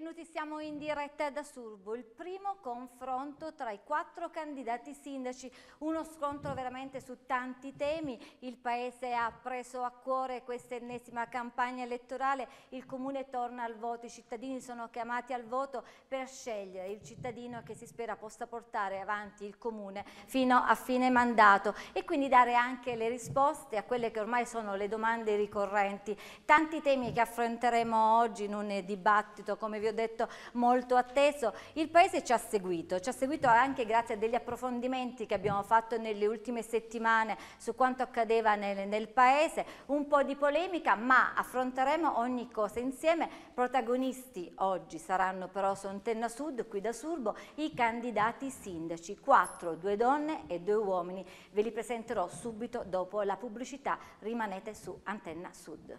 Benvenuti, siamo in diretta da Surbo, il primo confronto tra i quattro candidati sindaci, uno scontro veramente su tanti temi, il Paese ha preso a cuore questa ennesima campagna elettorale, il Comune torna al voto, i cittadini sono chiamati al voto per scegliere il cittadino che si spera possa portare avanti il Comune fino a fine mandato e quindi dare anche le risposte a quelle che ormai sono le domande ricorrenti. Tanti temi che affronteremo oggi in un dibattito come vi ho detto molto atteso. Il Paese ci ha seguito, ci ha seguito anche grazie a degli approfondimenti che abbiamo fatto nelle ultime settimane su quanto accadeva nel, nel Paese, un po' di polemica ma affronteremo ogni cosa insieme. Protagonisti oggi saranno però su Antenna Sud, qui da Surbo, i candidati sindaci, quattro, due donne e due uomini. Ve li presenterò subito dopo la pubblicità, rimanete su Antenna Sud.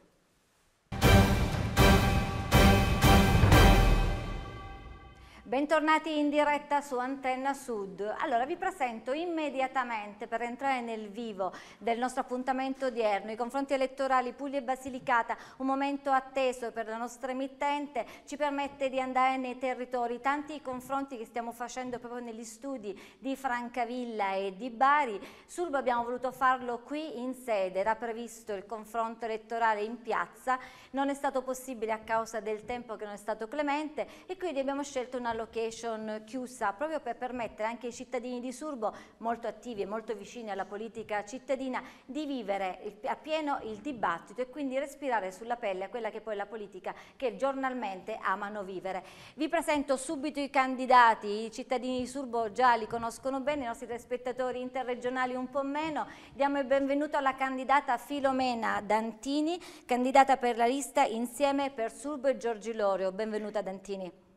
Bentornati in diretta su Antenna Sud. Allora vi presento immediatamente per entrare nel vivo del nostro appuntamento odierno, i confronti elettorali Puglia e Basilicata, un momento atteso per la nostra emittente, ci permette di andare nei territori, tanti i confronti che stiamo facendo proprio negli studi di Francavilla e di Bari. Sul abbiamo voluto farlo qui in sede, era previsto il confronto elettorale in piazza, non è stato possibile a causa del tempo che non è stato clemente e quindi abbiamo scelto una una location chiusa proprio per permettere anche ai cittadini di Surbo molto attivi e molto vicini alla politica cittadina di vivere a pieno il dibattito e quindi respirare sulla pelle quella che poi è la politica che giornalmente amano vivere. Vi presento subito i candidati, i cittadini di Surbo già li conoscono bene, i nostri telespettatori interregionali un po' meno. Diamo il benvenuto alla candidata Filomena Dantini, candidata per la lista Insieme per Surbo e Giorgi Lorio. Benvenuta Dantini. Grazie.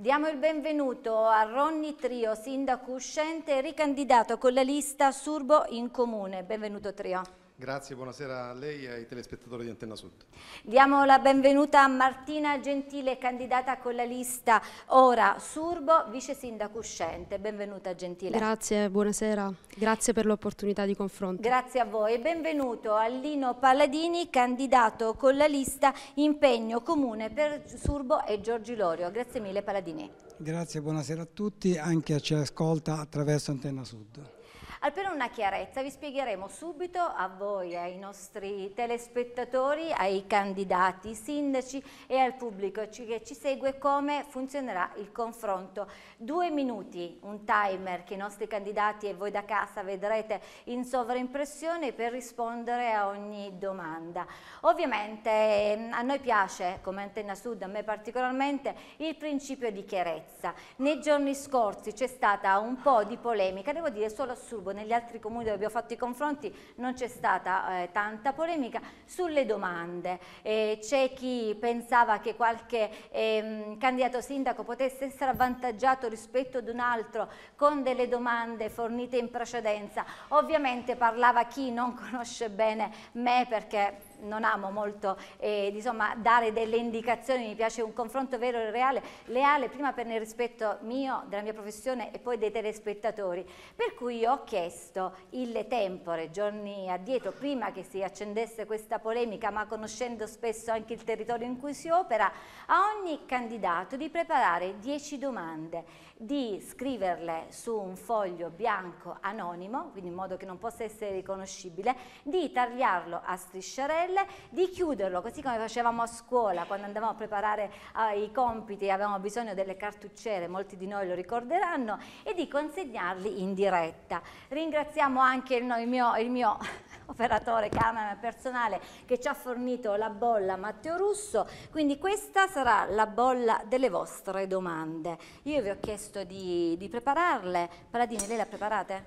Diamo il benvenuto a Ronny Trio, sindaco uscente e ricandidato con la lista Surbo in Comune. Benvenuto Trio. Grazie, buonasera a lei e ai telespettatori di Antenna Sud. Diamo la benvenuta a Martina Gentile, candidata con la lista Ora Surbo, vice sindaco uscente. Benvenuta Gentile. Grazie, buonasera. Grazie per l'opportunità di confronto. Grazie a voi benvenuto a Lino Palladini, candidato con la lista Impegno Comune per Surbo e Giorgi Lorio. Grazie mille Palladini. Grazie, buonasera a tutti, anche a chi ascolta attraverso Antenna Sud. Appena una chiarezza vi spiegheremo subito a voi, ai nostri telespettatori, ai candidati, sindaci e al pubblico che ci segue come funzionerà il confronto. Due minuti, un timer che i nostri candidati e voi da casa vedrete in sovraimpressione per rispondere a ogni domanda. Ovviamente ehm, a noi piace, come Antenna Sud, a me particolarmente, il principio di chiarezza. Nei giorni scorsi c'è stata un po' di polemica, devo dire solo sul Turbo, negli altri comuni dove abbiamo fatto i confronti non c'è stata eh, tanta polemica, sulle domande. Eh, c'è chi pensava che qualche ehm, candidato sindaco potesse essere avvantaggiato rispetto ad un altro con delle domande fornite in precedenza. Ovviamente parlava chi non conosce bene me perché non amo molto eh, insomma, dare delle indicazioni, mi piace un confronto vero e reale, leale prima per il rispetto mio, della mia professione e poi dei telespettatori. Per cui io ho chiesto il tempore giorni addietro, prima che si accendesse questa polemica, ma conoscendo spesso anche il territorio in cui si opera, a ogni candidato di preparare 10 domande di scriverle su un foglio bianco anonimo, quindi in modo che non possa essere riconoscibile, di tagliarlo a strisciarelle, di chiuderlo, così come facevamo a scuola quando andavamo a preparare eh, i compiti e avevamo bisogno delle cartucciere, molti di noi lo ricorderanno, e di consegnarli in diretta. Ringraziamo anche il, no, il mio, il mio operatore camera personale che ci ha fornito la bolla Matteo Russo, quindi questa sarà la bolla delle vostre domande. Io vi ho chiesto chiesto di, di prepararle. Paladini, lei le ha preparate?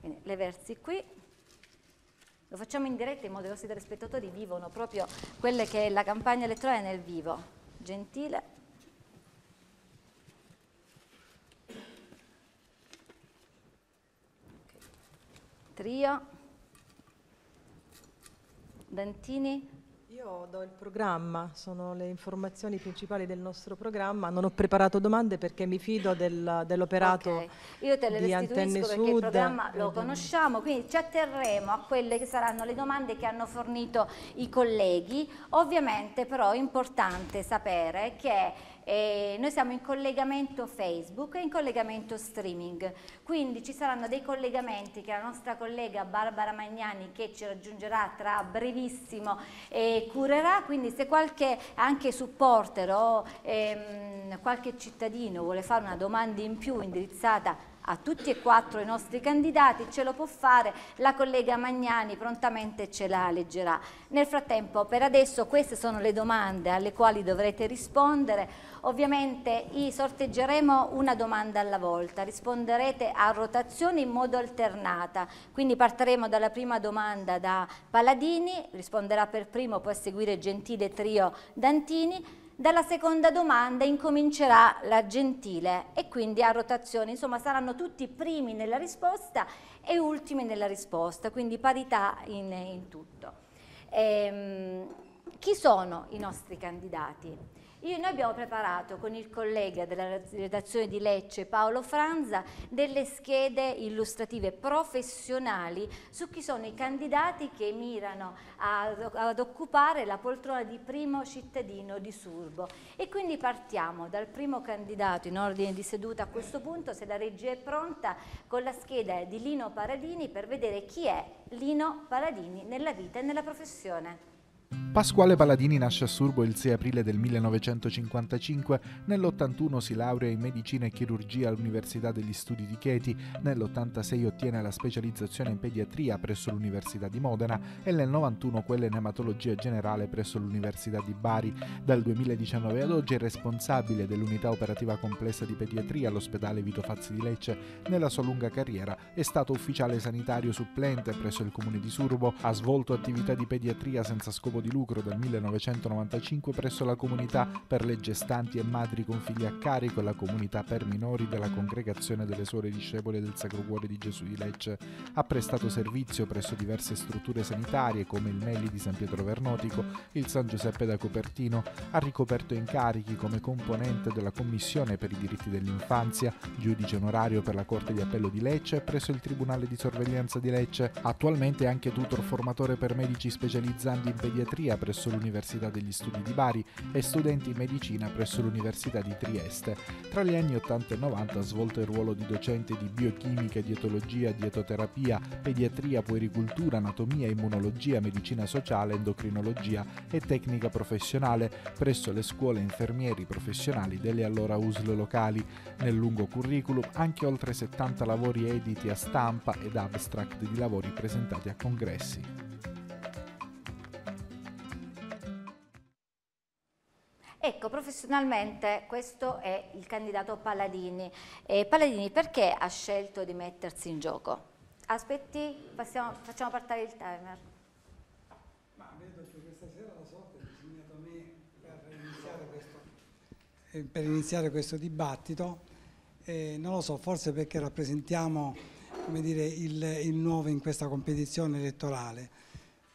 Quindi le versi qui. Lo facciamo in diretta in modo che i nostri telespettatori vivono proprio quelle che è la campagna elettorale nel vivo. Gentile. Trio. Dantini. Io do il programma, sono le informazioni principali del nostro programma, non ho preparato domande perché mi fido del, dell'operato okay. Io te le di Antenne Sud. perché il programma lo conosciamo, quindi ci atterremo a quelle che saranno le domande che hanno fornito i colleghi. Ovviamente però è importante sapere che eh, noi siamo in collegamento Facebook e in collegamento streaming, quindi ci saranno dei collegamenti che la nostra collega Barbara Magnani che ci raggiungerà tra brevissimo eh, curerà, quindi se qualche anche supporter o ehm, qualche cittadino vuole fare una domanda in più indirizzata a a tutti e quattro i nostri candidati, ce lo può fare la collega Magnani, prontamente ce la leggerà. Nel frattempo, per adesso, queste sono le domande alle quali dovrete rispondere. Ovviamente sorteggeremo una domanda alla volta, risponderete a rotazione in modo alternata, quindi partiremo dalla prima domanda da Paladini, risponderà per primo, poi a seguire Gentile Trio Dantini, dalla seconda domanda incomincerà la gentile e quindi a rotazione, insomma saranno tutti primi nella risposta e ultimi nella risposta, quindi parità in, in tutto. Ehm, chi sono i nostri candidati? Io, noi abbiamo preparato con il collega della redazione di Lecce, Paolo Franza, delle schede illustrative professionali su chi sono i candidati che mirano a, ad occupare la poltrona di primo cittadino di Surbo. E quindi partiamo dal primo candidato in ordine di seduta a questo punto, se la regia è pronta, con la scheda di Lino Paradini per vedere chi è Lino Paradini nella vita e nella professione. Pasquale Paladini nasce a Surbo il 6 aprile del 1955, nell'81 si laurea in medicina e chirurgia all'Università degli Studi di Chieti, nell'86 ottiene la specializzazione in pediatria presso l'Università di Modena e nel 91 quella in ematologia generale presso l'Università di Bari. Dal 2019 ad oggi è responsabile dell'unità operativa complessa di pediatria all'ospedale Vito Fazzi di Lecce. Nella sua lunga carriera è stato ufficiale sanitario supplente presso il comune di Surbo, ha svolto attività di pediatria senza scopo di di lucro del 1995 presso la comunità per le gestanti e madri con figli a carico e la comunità per minori della Congregazione delle Suore Discepole del Sacro Cuore di Gesù di Lecce. Ha prestato servizio presso diverse strutture sanitarie come il Melli di San Pietro Vernotico, il San Giuseppe da Copertino, ha ricoperto incarichi come componente della Commissione per i diritti dell'infanzia, giudice onorario per la Corte di Appello di Lecce e presso il Tribunale di Sorveglianza di Lecce. Attualmente è anche tutor formatore per medici specializzanti in pediatria psichiatria presso l'Università degli Studi di Bari e studenti in medicina presso l'Università di Trieste. Tra gli anni 80 e 90 ha svolto il ruolo di docente di biochimica, dietologia, dietoterapia, pediatria, puericultura, anatomia, immunologia, medicina sociale, endocrinologia e tecnica professionale presso le scuole infermieri professionali delle allora USL locali. Nel lungo curriculum anche oltre 70 lavori editi a stampa ed abstract di lavori presentati a congressi. Ecco, professionalmente questo è il candidato Palladini. Eh, Palladini perché ha scelto di mettersi in gioco? Aspetti, passiamo, facciamo partire il timer. Ma vedo che questa sera la sorte è disegnata a me per iniziare questo, eh, per iniziare questo dibattito. Eh, non lo so, forse perché rappresentiamo dire, il, il nuovo in questa competizione elettorale.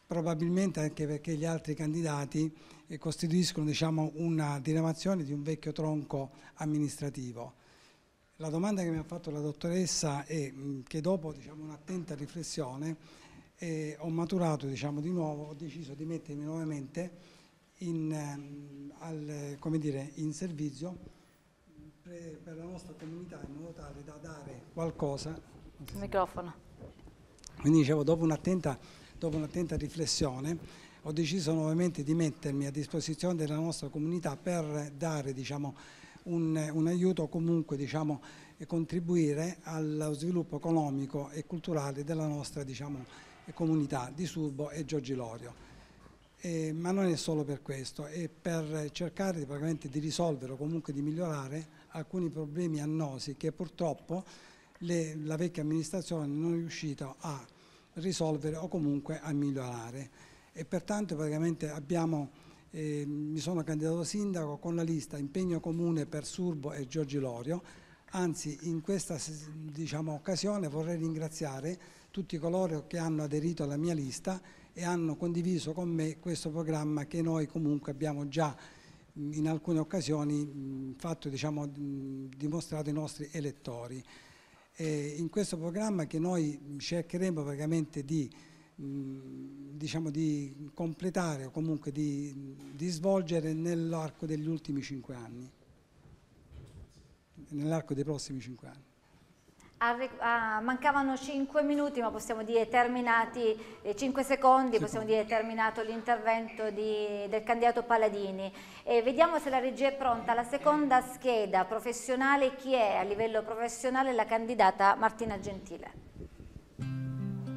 Probabilmente anche perché gli altri candidati e costituiscono diciamo, una diramazione di un vecchio tronco amministrativo. La domanda che mi ha fatto la dottoressa è che dopo diciamo, un'attenta riflessione eh, ho maturato diciamo, di nuovo, ho deciso di mettermi nuovamente in, ehm, al, dire, in servizio pre, per la nostra comunità in modo tale da dare qualcosa. Microfono. Quindi dicevo, dopo un'attenta, dopo un'attenta riflessione, ho deciso nuovamente di mettermi a disposizione della nostra comunità per dare diciamo, un, un, aiuto comunque diciamo, e contribuire allo sviluppo economico e culturale della nostra diciamo, comunità di Surbo e Giorgilorio. Eh, ma non è solo per questo, è per cercare di, di risolvere o comunque di migliorare alcuni problemi annosi che purtroppo le, la vecchia amministrazione non è riuscita a risolvere o comunque a migliorare e pertanto praticamente abbiamo, eh, mi sono candidato sindaco con la lista Impegno Comune per Surbo e Giorgi Lorio, anzi in questa diciamo, occasione vorrei ringraziare tutti coloro che hanno aderito alla mia lista e hanno condiviso con me questo programma che noi comunque abbiamo già in alcune occasioni fatto, diciamo, dimostrato ai nostri elettori. E in questo programma che noi cercheremo praticamente di diciamo, di completare o comunque di, di svolgere nell'arco degli ultimi cinque anni, nell'arco dei prossimi cinque anni. Ah, mancavano cinque minuti ma possiamo dire terminati eh, 5 secondi, sì. possiamo dire terminato l'intervento del candidato Paladini e vediamo se la regia è pronta la seconda scheda professionale chi è a livello professionale la candidata Martina Gentile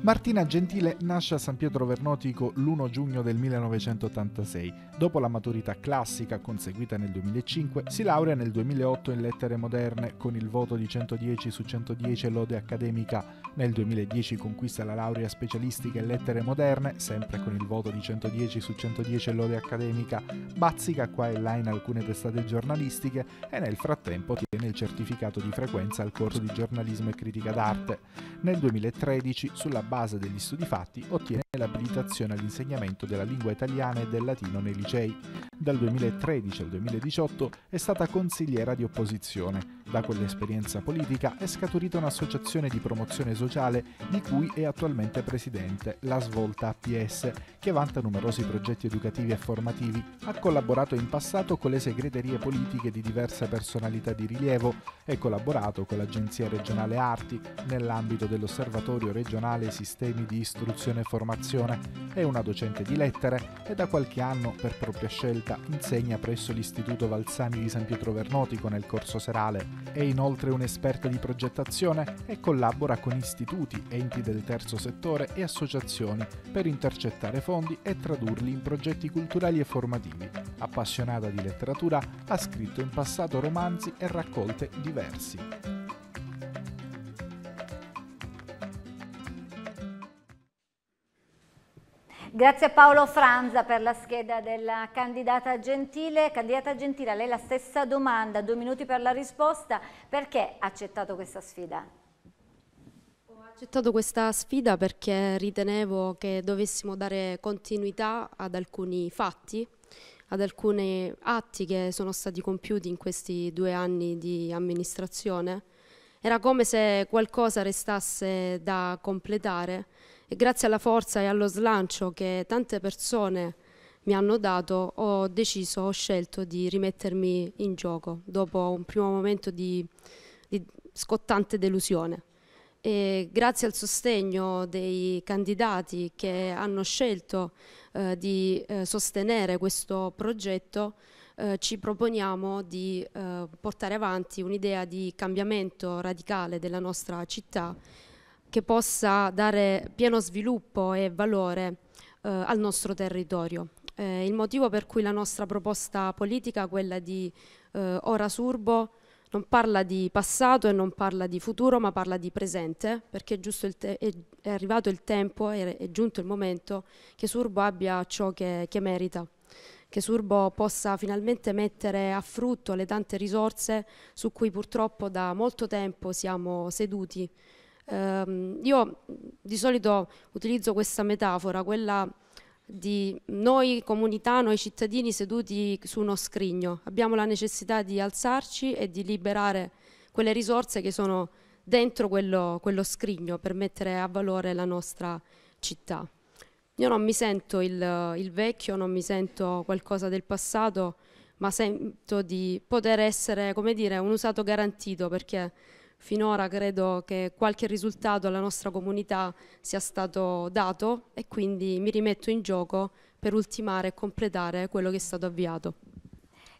Martina Gentile nasce a San Pietro Vernotico l'1 giugno del 1986. Dopo la maturità classica conseguita nel 2005, si laurea nel 2008 in lettere moderne con il voto di 110 su 110 lode accademica. Nel 2010 conquista la laurea specialistica in lettere moderne, sempre con il voto di 110 su 110 lode accademica. Bazzica qua e là in alcune testate giornalistiche e nel frattempo ottiene il certificato di frequenza al corso di giornalismo e critica d'arte. Nel 2013 sulla base degli studi fatti, ottiene l'abilitazione all'insegnamento della lingua italiana e del latino nei licei. Dal 2013 al 2018 è stata consigliera di opposizione da quell'esperienza politica è scaturita un'associazione di promozione sociale di cui è attualmente presidente, la Svolta APS, che vanta numerosi progetti educativi e formativi. Ha collaborato in passato con le segreterie politiche di diverse personalità di rilievo e collaborato con l'Agenzia regionale Arti nell'ambito dell'Osservatorio regionale Sistemi di istruzione e formazione. È una docente di lettere e da qualche anno, per propria scelta, insegna presso l'Istituto Valsani di San Pietro Vernotico nel corso serale. È inoltre un'esperta di progettazione e collabora con istituti, enti del terzo settore e associazioni per intercettare fondi e tradurli in progetti culturali e formativi. Appassionata di letteratura, ha scritto in passato romanzi e raccolte diversi. Grazie a Paolo Franza per la scheda della candidata Gentile. Candidata Gentile, a lei la stessa domanda, due minuti per la risposta. Perché ha accettato questa sfida? Ho accettato questa sfida perché ritenevo che dovessimo dare continuità ad alcuni fatti, ad alcuni atti che sono stati compiuti in questi due anni di amministrazione. Era come se qualcosa restasse da completare e grazie alla forza e allo slancio che tante persone mi hanno dato ho deciso, ho scelto di rimettermi in gioco dopo un primo momento di, di scottante delusione. E grazie al sostegno dei candidati che hanno scelto eh, di eh, sostenere questo progetto, eh, ci proponiamo di eh, portare avanti un'idea di cambiamento radicale della nostra città che possa dare pieno sviluppo e valore eh, al nostro territorio. Eh, il motivo per cui la nostra proposta politica, quella di eh, Ora Surbo, non parla di passato e non parla di futuro, ma parla di presente, perché è, è, è arrivato il tempo, è, è, giunto il momento che Surbo abbia ciò che, che merita che Surbo possa finalmente mettere a frutto le tante risorse su cui purtroppo da molto tempo siamo seduti Um, io di solito utilizzo questa metafora, quella di noi comunità, noi cittadini seduti su uno scrigno. Abbiamo la necessità di alzarci e di liberare quelle risorse che sono dentro quello, quello scrigno per mettere a valore la nostra città. Io non mi sento il, il vecchio, non mi sento qualcosa del passato, ma sento di poter essere, come dire, un usato garantito perché finora credo che qualche risultato alla nostra comunità sia stato dato e quindi mi rimetto in gioco per ultimare e completare quello che è stato avviato.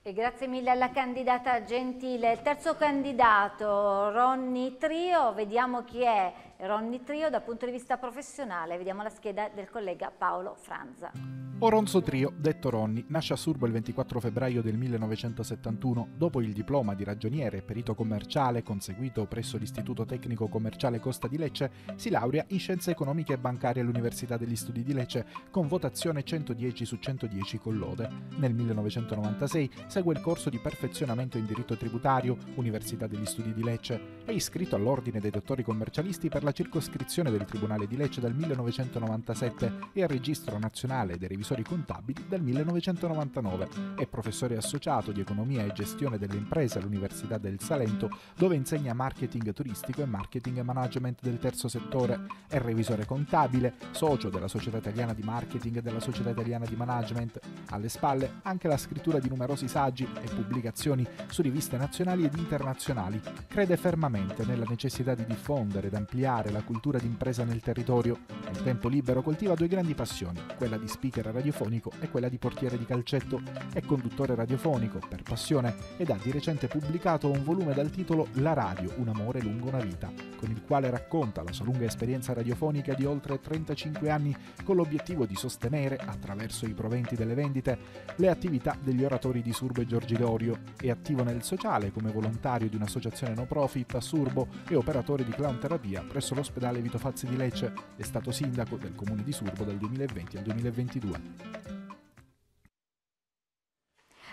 E grazie mille alla candidata Gentile. Il terzo candidato, Ronny Trio, vediamo chi è. Ronny Trio dal punto di vista professionale. Vediamo la scheda del collega Paolo Franza. Oronzo Trio, detto Ronny, nasce a Surbo il 24 febbraio del 1971 dopo il diploma di ragioniere e perito commerciale conseguito presso l'Istituto Tecnico Commerciale Costa di Lecce, si laurea in Scienze Economiche e Bancarie all'Università degli Studi di Lecce con votazione 110 su 110 con lode. Nel 1996 segue il corso di perfezionamento in diritto tributario, Università degli Studi di Lecce, è iscritto all'Ordine dei Dottori Commercialisti per la alla circoscrizione del Tribunale di Lecce dal 1997 e al Registro Nazionale dei Revisori Contabili dal 1999. È professore associato di Economia e Gestione delle Imprese all'Università del Salento, dove insegna marketing turistico e marketing management del terzo settore. È revisore contabile, socio della Società Italiana di Marketing e della Società Italiana di Management. Alle spalle anche la scrittura di numerosi saggi e pubblicazioni su riviste nazionali ed internazionali. Crede fermamente nella necessità di diffondere ed ampliare sviluppare la cultura d'impresa nel territorio, nel tempo libero coltiva due grandi passioni, quella di speaker radiofonico e quella di portiere di calcetto. È conduttore radiofonico per passione ed ha di recente pubblicato un volume dal titolo La radio, un amore lungo una vita, con il quale racconta la sua lunga esperienza radiofonica di oltre 35 anni con l'obiettivo di sostenere, attraverso i proventi delle vendite, le attività degli oratori di Surbo e Giorgilorio. È attivo nel sociale come volontario di un'associazione no profit a Surbo e operatore di clown terapia presso presso l'ospedale Vito Fazzi di Lecce è stato sindaco del comune di Surbo dal 2020 al 2022.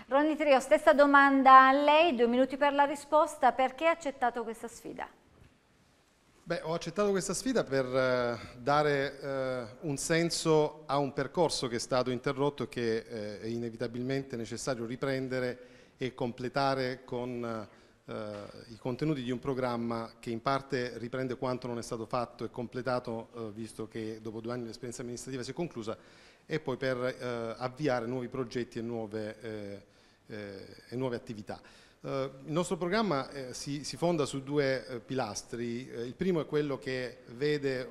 Ronny Trio, stessa domanda a lei, due minuti per la risposta. Perché ha accettato questa sfida? Beh, ho accettato questa sfida per eh, dare eh, un senso a un percorso che è stato interrotto e che eh, è inevitabilmente necessario riprendere e completare con eh, eh, i contenuti di un programma che in parte riprende quanto non è stato fatto e completato, eh, visto che dopo due anni l'esperienza amministrativa si è conclusa, e poi per eh, avviare nuovi progetti e nuove, eh, eh e nuove attività. Eh, il nostro programma si, si, fonda su due pilastri, il primo è quello che vede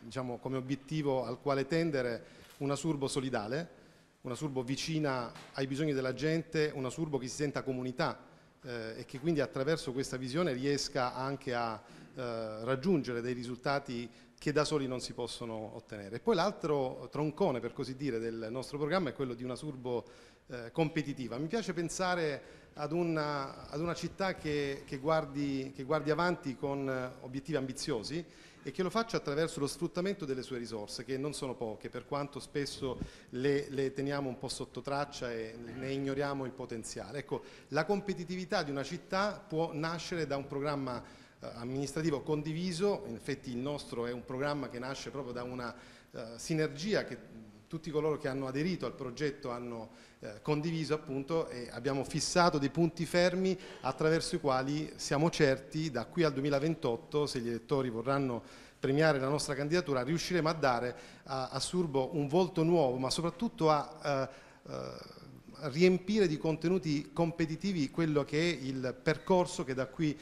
diciamo, come obiettivo al quale tendere una surbo solidale, una surbo vicina ai bisogni della gente, una surbo che si senta comunità eh, e che quindi attraverso questa visione riesca anche a eh, raggiungere dei risultati che da soli non si possono ottenere. poi l'altro troncone, per così dire, del nostro programma è quello di una surbo eh, competitiva. Mi piace pensare ad una, ad una città che, che, guardi, che guardi avanti con eh, obiettivi ambiziosi e che lo faccia attraverso lo sfruttamento delle sue risorse, che non sono poche, per quanto spesso le, le teniamo un po' sotto traccia e ne ignoriamo il potenziale. Ecco, la competitività di una città può nascere da un programma eh, amministrativo condiviso, in effetti il nostro è un programma che nasce proprio da una eh, sinergia che tutti coloro che hanno aderito al progetto hanno eh, condiviso appunto e abbiamo fissato dei punti fermi attraverso i quali siamo certi da qui al 2028 se gli elettori vorranno premiare la nostra candidatura riusciremo a dare a, a Surbo un volto nuovo ma soprattutto a uh, uh, riempire di contenuti competitivi quello che è il percorso che da qui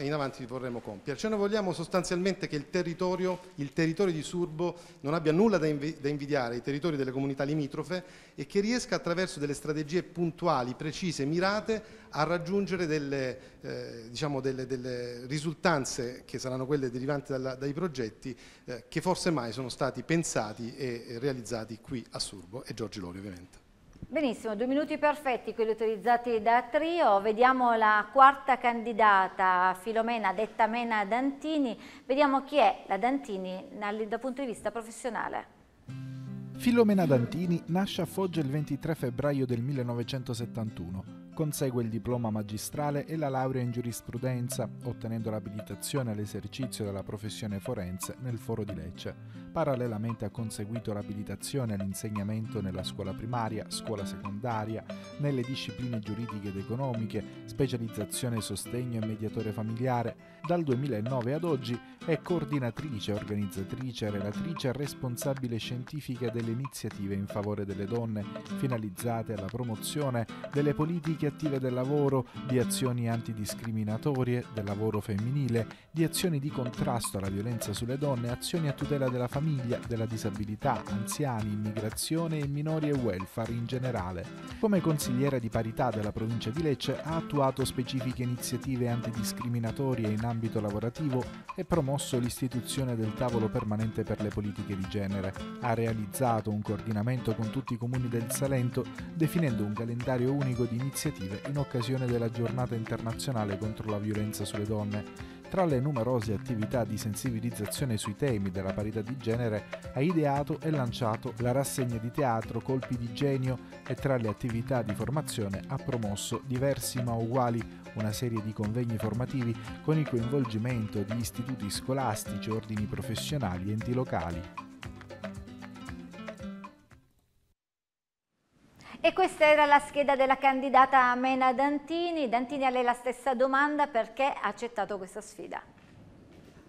in avanti vorremmo compiere. Cioè noi vogliamo sostanzialmente che il territorio, il territorio di Surbo non abbia nulla da, inv da invidiare ai territori delle comunità limitrofe e che riesca attraverso delle strategie puntuali, precise, mirate a raggiungere delle, eh, diciamo delle, delle risultanze che saranno quelle derivanti dalla, dai progetti eh, che forse mai sono stati pensati e realizzati qui a Surbo e Giorgi Lori ovviamente. Benissimo, due minuti perfetti quelli utilizzati da Trio, vediamo la quarta candidata Filomena detta Mena Dantini, vediamo chi è la Dantini dal punto di vista professionale. Filomena Dantini nasce a Foggia il 23 febbraio del 1971, consegue il diploma magistrale e la laurea in giurisprudenza, ottenendo l'abilitazione all'esercizio della professione forense nel foro di Lecce. Parallelamente ha conseguito l'abilitazione all'insegnamento nella scuola primaria, scuola secondaria, nelle discipline giuridiche ed economiche, specializzazione sostegno e mediatore familiare. Dal 2009 ad oggi è coordinatrice, organizzatrice, relatrice e responsabile scientifica delle iniziative in favore delle donne, finalizzate alla promozione delle politiche attive del lavoro, di azioni antidiscriminatorie, del lavoro femminile, di azioni di contrasto alla violenza sulle donne, azioni a tutela della famiglia famiglia, della disabilità, anziani, immigrazione e minori e welfare in generale. Come consigliera di parità della provincia di Lecce ha attuato specifiche iniziative antidiscriminatorie in ambito lavorativo e promosso l'istituzione del tavolo permanente per le politiche di genere. Ha realizzato un coordinamento con tutti i comuni del Salento definendo un calendario unico di iniziative in occasione della giornata internazionale contro la violenza sulle donne tra le numerose attività di sensibilizzazione sui temi della parità di genere, ha ideato e lanciato la rassegna di teatro Colpi di Genio e tra le attività di formazione ha promosso diversi ma uguali, una serie di convegni formativi con il coinvolgimento di istituti scolastici, ordini professionali, e enti locali. E questa era la scheda della candidata Mena Dantini. Dantini a lei la stessa domanda perché ha accettato questa sfida.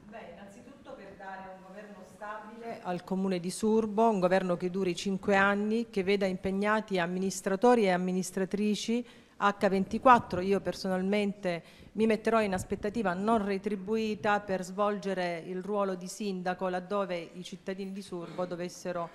Beh, innanzitutto per dare un governo stabile al comune di Surbo, un governo che duri cinque anni, che veda impegnati amministratori e amministratrici H24. Io personalmente mi metterò in aspettativa non retribuita per svolgere il ruolo di sindaco laddove i cittadini di Surbo dovessero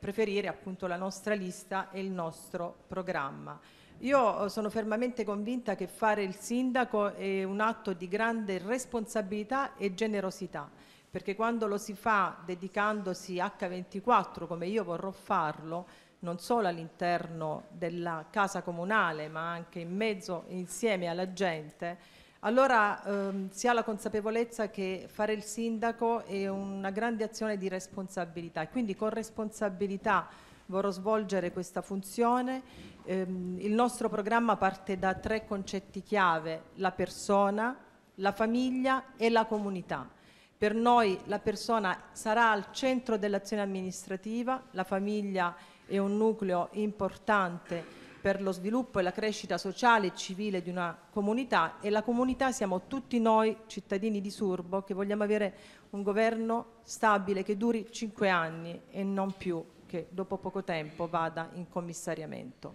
preferire appunto la nostra lista e il nostro programma. Io eh, sono fermamente convinta che fare il sindaco è un atto di grande responsabilità e generosità, perché quando lo si fa dedicandosi H24 come io vorrò farlo, non solo all'interno della casa comunale ma anche in mezzo insieme alla gente, allora ehm, si ha la consapevolezza che fare il sindaco è una grande azione di responsabilità e quindi con responsabilità vorrò svolgere questa funzione. Ehm, il nostro programma parte da tre concetti chiave, la persona, la famiglia e la comunità. Per noi la persona sarà al centro dell'azione amministrativa, la famiglia è un nucleo importante per lo sviluppo e la crescita sociale e civile di una comunità e la comunità siamo tutti noi cittadini di Surbo che vogliamo avere un governo stabile che duri cinque anni e non più che dopo poco tempo vada in commissariamento.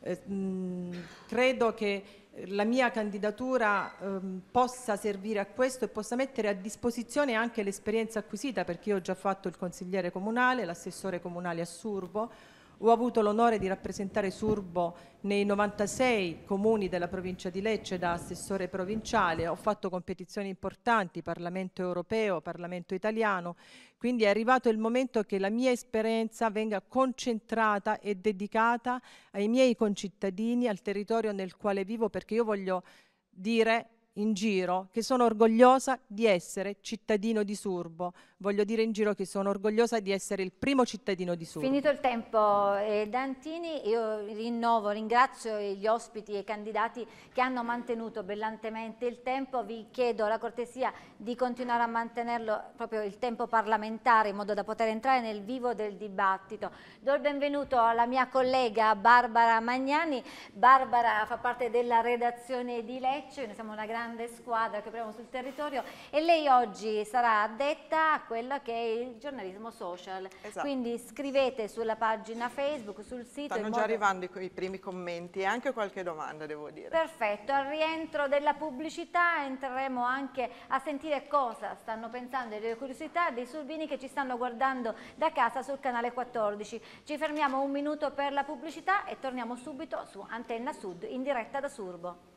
Eh, mh, mm, credo che la mia candidatura ehm, possa servire a questo e possa mettere a disposizione anche l'esperienza acquisita perché io ho già fatto il consigliere comunale, l'assessore comunale a Surbo, ho avuto l'onore di rappresentare Surbo nei 96 comuni della provincia di Lecce da assessore provinciale, ho fatto competizioni importanti, Parlamento europeo, Parlamento italiano, quindi è arrivato il momento che la mia esperienza venga concentrata e dedicata ai miei concittadini, al territorio nel quale vivo, perché io voglio dire in giro che sono orgogliosa di essere cittadino di Surbo. Voglio dire in giro che sono orgogliosa di essere il primo cittadino di Surbo. Finito il tempo, eh, Dantini, io rinnovo, ringrazio gli ospiti e i candidati che hanno mantenuto brillantemente il tempo. Vi chiedo la cortesia di continuare a mantenerlo proprio il tempo parlamentare in modo da poter entrare nel vivo del dibattito. Do il benvenuto alla mia collega Barbara Magnani. Barbara fa parte della redazione di Lecce, noi siamo una grande grande squadra che abbiamo sul territorio e lei oggi sarà addetta a quello che è il giornalismo social. Esatto. Quindi scrivete sulla pagina Facebook, sul sito. Stanno già modo... arrivando i, i primi commenti e anche qualche domanda devo dire. Perfetto, al rientro della pubblicità entreremo anche a sentire cosa stanno pensando e le curiosità dei surbini che ci stanno guardando da casa sul canale 14. Ci fermiamo un minuto per la pubblicità e torniamo subito su Antenna Sud in diretta da Surbo.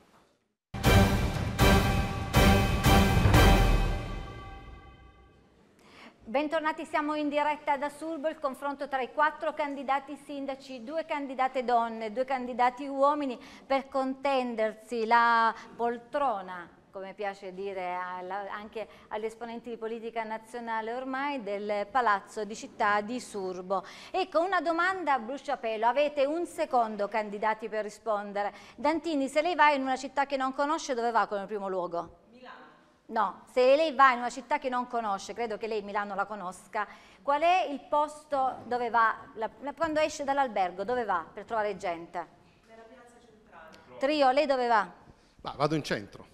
Bentornati, siamo in diretta da Surbo, il confronto tra i quattro candidati sindaci, due candidate donne, due candidati uomini per contendersi la poltrona come piace dire anche agli esponenti di politica nazionale ormai, del Palazzo di Città di Surbo. Ecco, una domanda a bruciapelo, avete un secondo candidati per rispondere. Dantini, se lei va in una città che non conosce, dove va come primo luogo? No, se lei va in una città che non conosce, credo che lei Milano la conosca, qual è il posto dove va, la, la, quando esce dall'albergo, dove va per trovare gente? Nella piazza centrale. Trio, lei dove va? Ma vado in centro.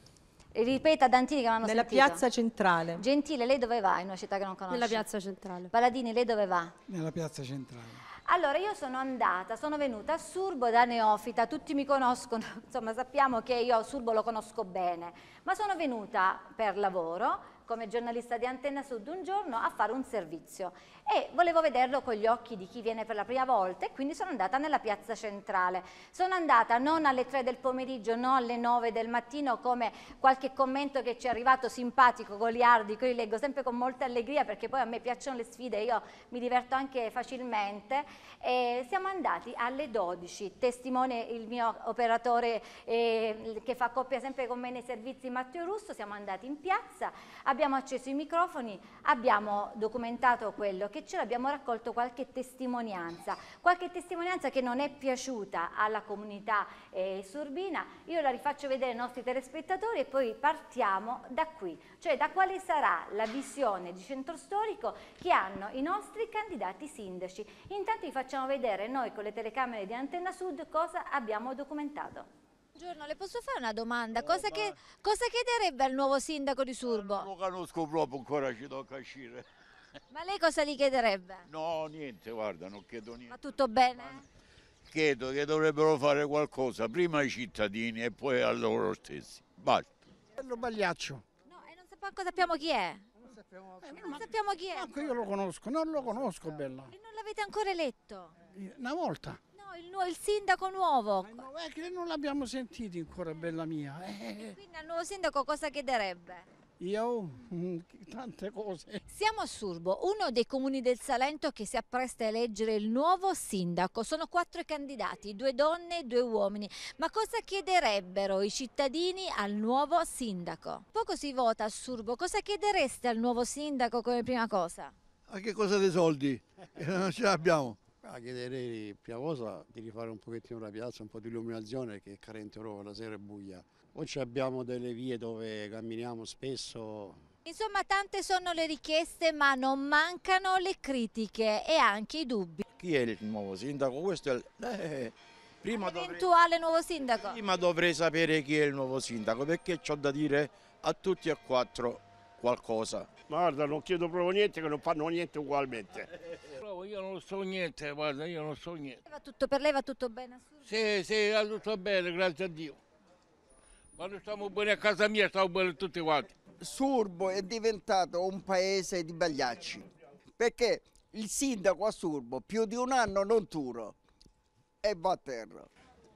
Ripeta ad Antini che non hanno Nella piazza centrale. Gentile, lei dove va in una città che non conosce? Nella piazza centrale. Paladini, lei dove va? Nella piazza centrale. Allora io sono andata, sono venuta a Surbo da neofita, tutti mi conoscono, insomma sappiamo che io Surbo lo conosco bene, ma sono venuta per lavoro come giornalista di Antenna Sud un giorno a fare un servizio e volevo vederlo con gli occhi di chi viene per la prima volta e quindi sono andata nella piazza centrale. Sono andata non alle 3 del pomeriggio, non alle 9 del mattino come qualche commento che ci è arrivato simpatico, goliardico, io leggo sempre con molta allegria perché poi a me piacciono le sfide, io mi diverto anche facilmente. E siamo andati alle 12, testimone il mio operatore eh, che fa coppia sempre con me nei servizi Matteo Russo, siamo andati in piazza, abbiamo acceso i microfoni, abbiamo documentato quello che c'era, abbiamo raccolto qualche testimonianza, qualche testimonianza che non è piaciuta alla comunità eh, sorbina, io la rifaccio vedere ai nostri telespettatori e poi partiamo da qui, cioè da quale sarà la visione di centro storico che hanno i nostri candidati sindaci. Intanto vi facciamo vedere noi con le telecamere di Antenna Sud cosa abbiamo documentato. Buongiorno, le posso fare una domanda? Oh, cosa, che, cosa chiederebbe al nuovo sindaco di Surbo? Non lo conosco proprio, ancora ci tocca uscire. Ma lei cosa gli chiederebbe? No, niente, guarda, non chiedo niente. Ma tutto bene? Ma chiedo che dovrebbero fare qualcosa, prima ai cittadini e poi a loro stessi. Basta. Bello Bagliaccio. No, e non sappiamo, sappiamo chi è? Non sappiamo, eh, non ma, sappiamo chi è. Anche io lo conosco, non lo conosco, Bella. E non l'avete ancora eletto? Una volta il, nu il sindaco nuovo. Eh, che non l'abbiamo sentito ancora, bella mia. Eh. Quindi al nuovo sindaco cosa chiederebbe? Io mm, tante cose. Siamo a Surbo, uno dei comuni del Salento che si appresta a eleggere il nuovo sindaco. Sono quattro candidati, due donne e due uomini. Ma cosa chiederebbero i cittadini al nuovo sindaco? Poco si vota a Surbo, cosa chiedereste al nuovo sindaco come prima cosa? A che cosa dei soldi? Eh, non ce l'abbiamo. Ma chiederei cosa di rifare un pochettino la piazza, un po' di illuminazione che è carente ora, la sera è buia. Oggi abbiamo delle vie dove camminiamo spesso. Insomma tante sono le richieste ma non mancano le critiche e anche i dubbi. Chi è il nuovo sindaco? Questo è... Il... Eh, prima Eventuale dovrei... nuovo sindaco? Prima dovrei sapere chi è il nuovo sindaco perché ho da dire a tutti e quattro qualcosa. Ma guarda, non chiedo proprio niente che non fanno niente ugualmente. Io non so niente, guarda, io non so niente. Va tutto per lei va tutto bene? Sì, sì, va tutto bene, grazie a Dio. Quando stiamo bene a casa mia, stiamo bene tutti quanti. Surbo è diventato un paese di bagliacci, perché il sindaco a Surbo più di un anno non tura e va a terra.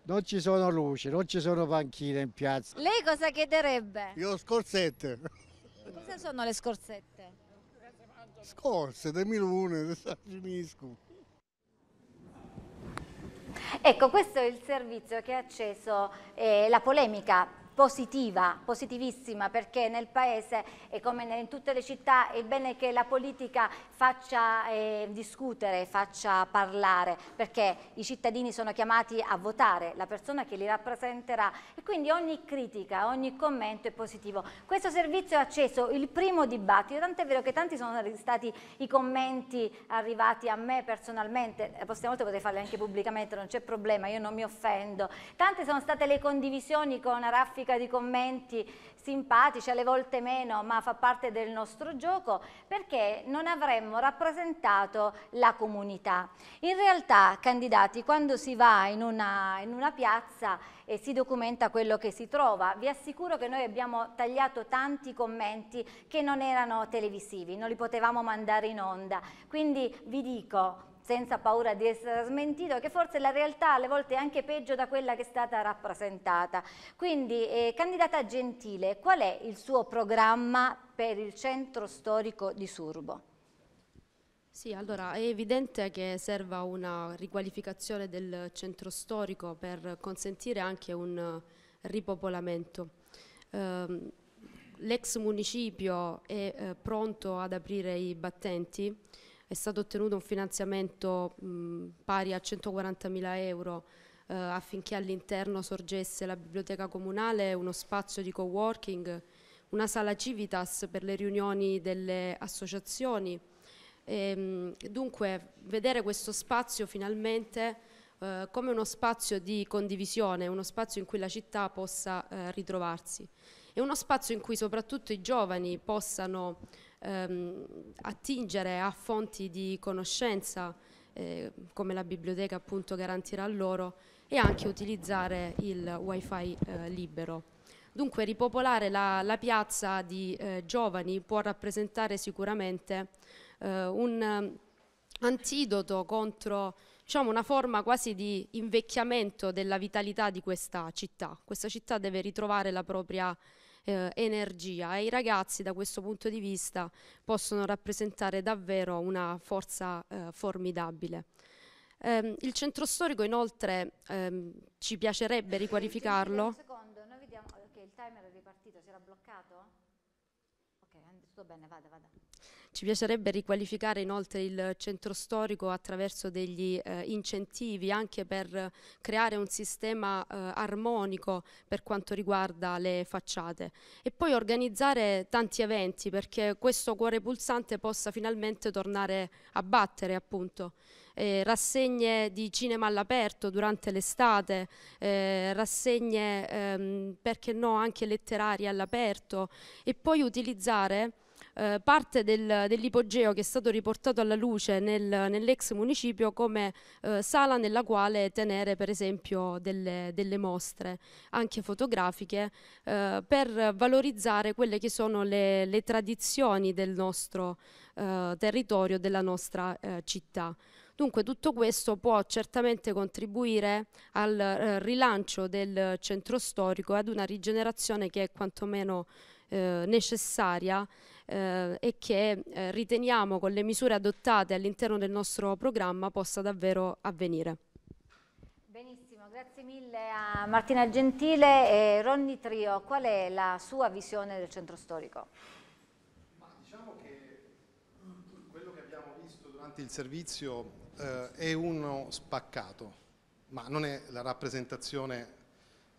Non ci sono luci, non ci sono panchine in piazza. Lei cosa chiederebbe? Io scorsette. Cosa sono le scorsette? Scorse, dei milune, dei sarginisco. Ecco, questo è il servizio che ha acceso eh, la polemica positiva, positivissima, perché nel Paese e come in tutte le città è bene che la politica faccia eh, discutere, faccia parlare, perché i cittadini sono chiamati a votare la persona che li rappresenterà e quindi ogni critica, ogni commento è positivo. Questo servizio è acceso il primo dibattito, tant'è vero che tanti sono stati i commenti arrivati a me personalmente, la eh, prossima volta potrei farli anche pubblicamente, non c'è problema, io non mi offendo. Tante sono state le condivisioni con Raffi raffica di commenti simpatici, alle volte meno, ma fa parte del nostro gioco, perché non avremmo rappresentato la comunità. In realtà, candidati, quando si va in una, in una piazza e si documenta quello che si trova, vi assicuro che noi abbiamo tagliato tanti commenti che non erano televisivi, non li potevamo mandare in onda. Quindi vi dico, senza paura di essere smentito, che forse la realtà alle volte è anche peggio da quella che è stata rappresentata. Quindi, eh, candidata Gentile, qual è il suo programma per il centro storico di Surbo? Sì, allora è evidente che serva una riqualificazione del centro storico per consentire anche un ripopolamento. Eh, L'ex municipio è eh, pronto ad aprire i battenti, è stato ottenuto un finanziamento mh, pari a 140.000 euro eh, affinché all'interno sorgesse la biblioteca comunale, uno spazio di co-working, una sala civitas per le riunioni delle associazioni. E, ehm, mh, dunque vedere questo spazio finalmente eh, come uno spazio di condivisione, uno spazio in cui la città possa eh, ritrovarsi. È uno spazio in cui soprattutto i giovani possano ehm, attingere a fonti di conoscenza eh, come la biblioteca appunto garantirà loro e anche utilizzare il wifi eh, libero. Dunque ripopolare la, la piazza di eh, giovani può rappresentare sicuramente eh, un ehm, antidoto contro diciamo, una forma quasi di invecchiamento della vitalità di questa città. Questa città deve ritrovare la propria eh, energia e i ragazzi da questo punto di vista possono rappresentare davvero una forza eh, formidabile. Ehm, il centro storico inoltre ehm, ci piacerebbe riqualificarlo. Un secondo, noi vediamo che okay, il timer è ripartito, si era bloccato? Ok, tutto bene, vada, vada. Ci piacerebbe riqualificare inoltre il centro storico attraverso degli eh, incentivi anche per creare un sistema eh, armonico per quanto riguarda le facciate e poi organizzare tanti eventi perché questo cuore pulsante possa finalmente tornare a battere appunto. Eh, rassegne di cinema all'aperto durante l'estate, eh, rassegne ehm, perché no anche letterarie all'aperto e poi utilizzare eh, parte del, dell'ipogeo che è stato riportato alla luce nel, nell'ex municipio come eh, sala nella quale tenere per esempio delle, delle mostre, anche fotografiche, eh, per valorizzare quelle che sono le, le tradizioni del nostro eh, territorio, della nostra eh, città. Dunque tutto questo può certamente contribuire al eh, rilancio del centro storico e ad una rigenerazione che è quantomeno eh, necessaria eh, e che eh, riteniamo con le misure adottate all'interno del nostro programma possa davvero avvenire. Benissimo, grazie mille a Martina Gentile e Ronni Trio. Qual è la sua visione del centro storico? Ma diciamo che quello che abbiamo visto durante il servizio eh, è uno spaccato, ma non è la rappresentazione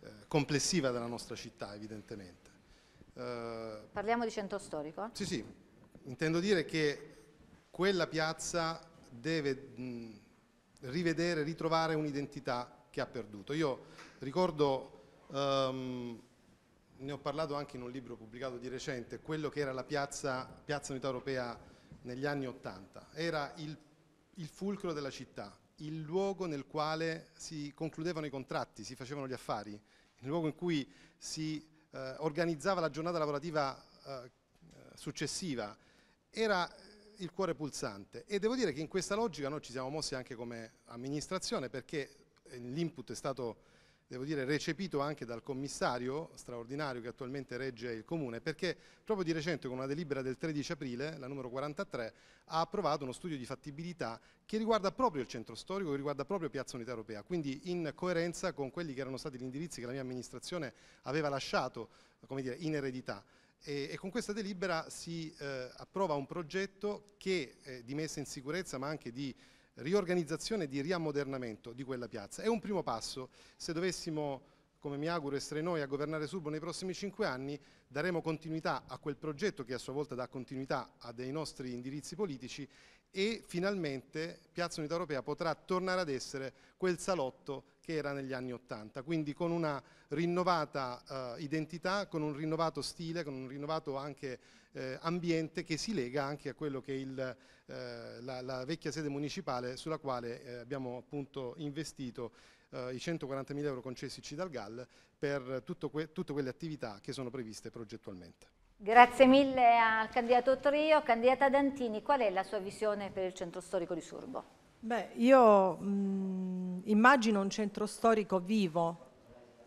eh, complessiva della nostra città evidentemente. Eh, Parliamo di centro storico? Sì, sì, intendo dire che quella piazza deve mh, rivedere, ritrovare un'identità che ha perduto. Io ricordo, ehm, ne ho parlato anche in un libro pubblicato di recente, quello che era la piazza, piazza Unità Europea negli anni Ottanta, era il, il fulcro della città, il luogo nel quale si concludevano i contratti, si facevano gli affari, il luogo in cui si eh, organizzava la giornata lavorativa eh, successiva, era il cuore pulsante e devo dire che in questa logica noi ci siamo mossi anche come amministrazione perché eh, l'input è stato devo dire, recepito anche dal commissario straordinario che attualmente regge il Comune, perché proprio di recente con una delibera del 13 aprile, la numero 43, ha approvato uno studio di fattibilità che riguarda proprio il centro storico, che riguarda proprio Piazza Unità Europea, quindi in coerenza con quelli che erano stati gli indirizzi che la mia amministrazione aveva lasciato dire, in eredità. E, e, con questa delibera si eh, approva un progetto che eh, di messa in sicurezza ma anche di riorganizzazione e di riammodernamento di quella piazza. È un primo passo, se dovessimo come mi auguro essere noi a governare Subo nei prossimi cinque anni, daremo continuità a quel progetto che a sua volta dà continuità a dei nostri indirizzi politici e finalmente Piazza Unità Europea potrà tornare ad essere quel salotto che era negli anni Ottanta, quindi con una rinnovata eh, identità, con un rinnovato stile, con un rinnovato anche eh, ambiente che si lega anche a quello che è il, eh, la, la, vecchia sede municipale sulla quale eh, abbiamo appunto investito eh, i 140.000 euro concessici dal GAL per que tutte quelle attività che sono previste progettualmente. Grazie mille al candidato Trio. Candidata Dantini, qual è la sua visione per il centro storico di Surbo? Beh, io mh, immagino un centro storico vivo.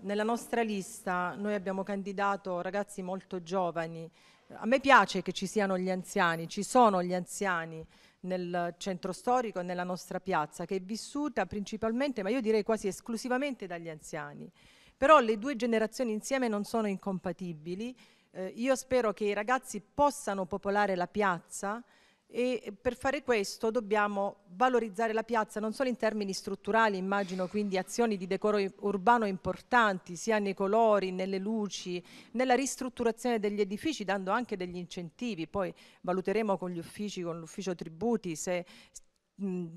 Nella nostra lista noi abbiamo candidato ragazzi molto giovani. A me piace che ci siano gli anziani, ci sono gli anziani nel centro storico e nella nostra piazza, che è vissuta principalmente, ma io direi quasi esclusivamente dagli anziani. Però le due generazioni insieme non sono incompatibili. Eh, io spero che i ragazzi possano popolare la piazza, e per fare questo dobbiamo valorizzare la piazza non solo in termini strutturali, immagino quindi azioni di decoro urbano importanti, sia nei colori, nelle luci, nella ristrutturazione degli edifici, dando anche degli incentivi. Poi valuteremo con gli uffici, con l'ufficio tributi, se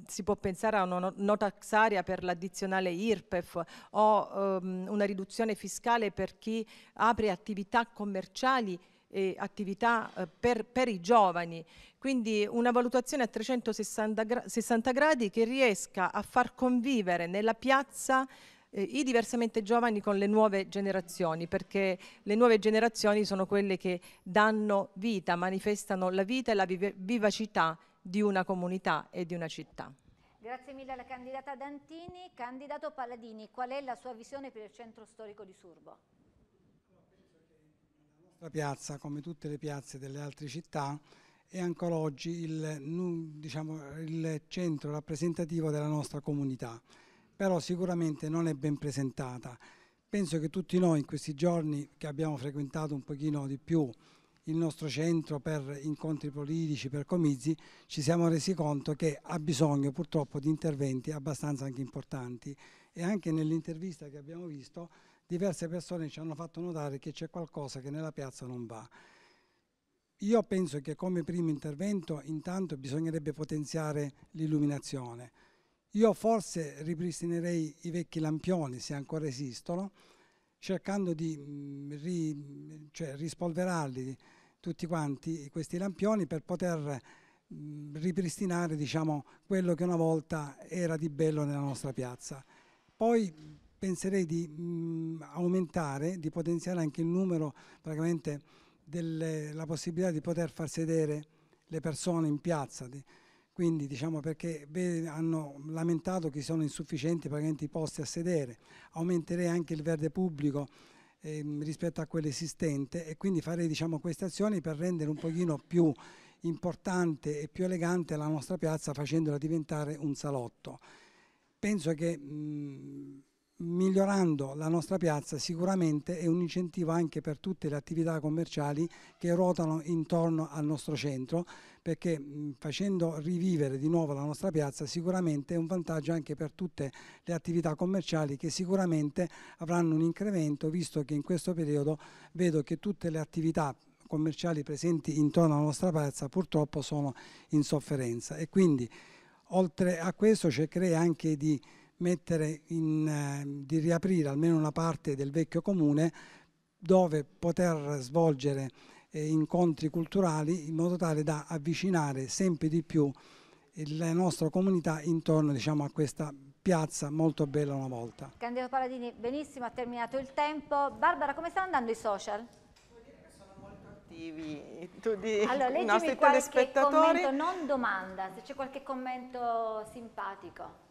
si può pensare a una no tax area per l'addizionale IRPEF o um, una riduzione fiscale per chi apre attività commerciali eh, attività eh, per, per, i giovani. Quindi una valutazione a 360 gra gradi che riesca a far convivere nella piazza eh, i diversamente giovani con le nuove generazioni, perché le nuove generazioni sono quelle che danno vita, manifestano la vita e la vivacità di una comunità e di una città. Grazie mille alla candidata Dantini. Candidato Palladini, qual è la sua visione per il centro storico di Surbo? la piazza, come tutte le piazze delle altre città, è ancora oggi il, diciamo, il centro rappresentativo della nostra comunità, però sicuramente non è ben presentata. Penso che tutti noi in questi giorni che abbiamo frequentato un pochino di più il nostro centro per incontri politici, per comizi, ci siamo resi conto che ha bisogno purtroppo di interventi abbastanza anche importanti e anche nell'intervista che abbiamo visto diverse persone ci hanno fatto notare che c'è qualcosa che nella piazza non va. Io penso che come primo intervento intanto bisognerebbe potenziare l'illuminazione. Io forse ripristinerei i vecchi lampioni, se ancora esistono, cercando di mm, ri, cioè, rispolverarli tutti quanti, questi lampioni, per poter mh, mm, ripristinare diciamo, quello che una volta era di bello nella nostra piazza. Poi penserei di mh, mm, aumentare, di potenziare anche il numero, praticamente delle, la possibilità di poter far sedere le persone in piazza. Di, quindi diciamo perché beh, hanno lamentato che sono insufficienti i posti a sedere, aumenterei anche il verde pubblico ehm, rispetto a quello esistente e quindi farei diciamo, queste azioni per rendere un pochino più importante e più elegante la nostra piazza facendola diventare un salotto. Penso che mh, mm, migliorando la nostra piazza sicuramente è un incentivo anche per tutte le attività commerciali che ruotano intorno al nostro centro perché facendo rivivere di nuovo la nostra piazza sicuramente è un vantaggio anche per tutte le attività commerciali che sicuramente avranno un incremento visto che in questo periodo vedo che tutte le attività commerciali presenti intorno alla nostra piazza purtroppo sono in sofferenza e quindi oltre a questo cercherei anche di in, ehm, di riaprire almeno una parte del vecchio comune dove poter svolgere eh, incontri culturali in modo tale da avvicinare sempre di più la nostra comunità intorno diciamo, a questa piazza molto bella una volta. Candido Paladini, benissimo, ha terminato il tempo. Barbara, come stanno andando i social? attivi tutti allora, i nostri telespettatori. Commento, non domanda, se c'è qualche commento simpatico.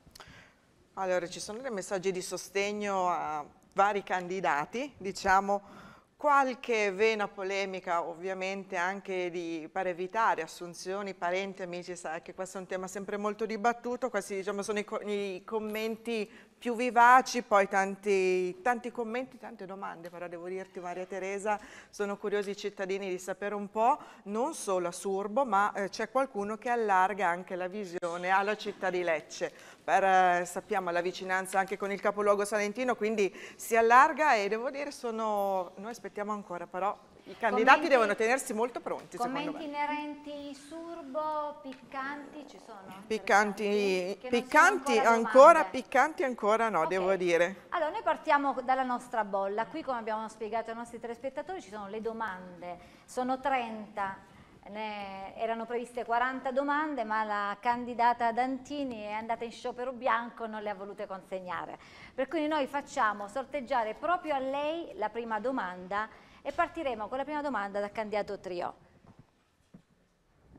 Allora, ci sono dei messaggi di sostegno a vari candidati, diciamo, qualche vena polemica ovviamente anche di, per evitare assunzioni, parenti, amici, sai che questo è un tema sempre molto dibattuto, questi diciamo, sono i, i commenti più vivaci, poi tanti, tanti, commenti, tante domande, però devo dirti Maria Teresa, sono curiosi i cittadini di sapere un po', non solo a Surbo, ma eh, c'è qualcuno che allarga anche la visione alla città di Lecce per, eh, sappiamo, la vicinanza anche con il capoluogo salentino, quindi si allarga e devo dire sono, noi aspettiamo ancora però i candidati commenti, devono tenersi molto pronti commenti inerenti surbo, piccanti ci sono? piccanti, piccanti ancora, ancora piccanti ancora no okay. devo dire allora noi partiamo dalla nostra bolla qui come abbiamo spiegato ai nostri telespettatori ci sono le domande sono 30 ne erano previste 40 domande ma la candidata Dantini è andata in sciopero bianco e non le ha volute consegnare. Per cui noi facciamo sorteggiare proprio a lei la prima domanda e partiremo con la prima domanda da candidato Trio.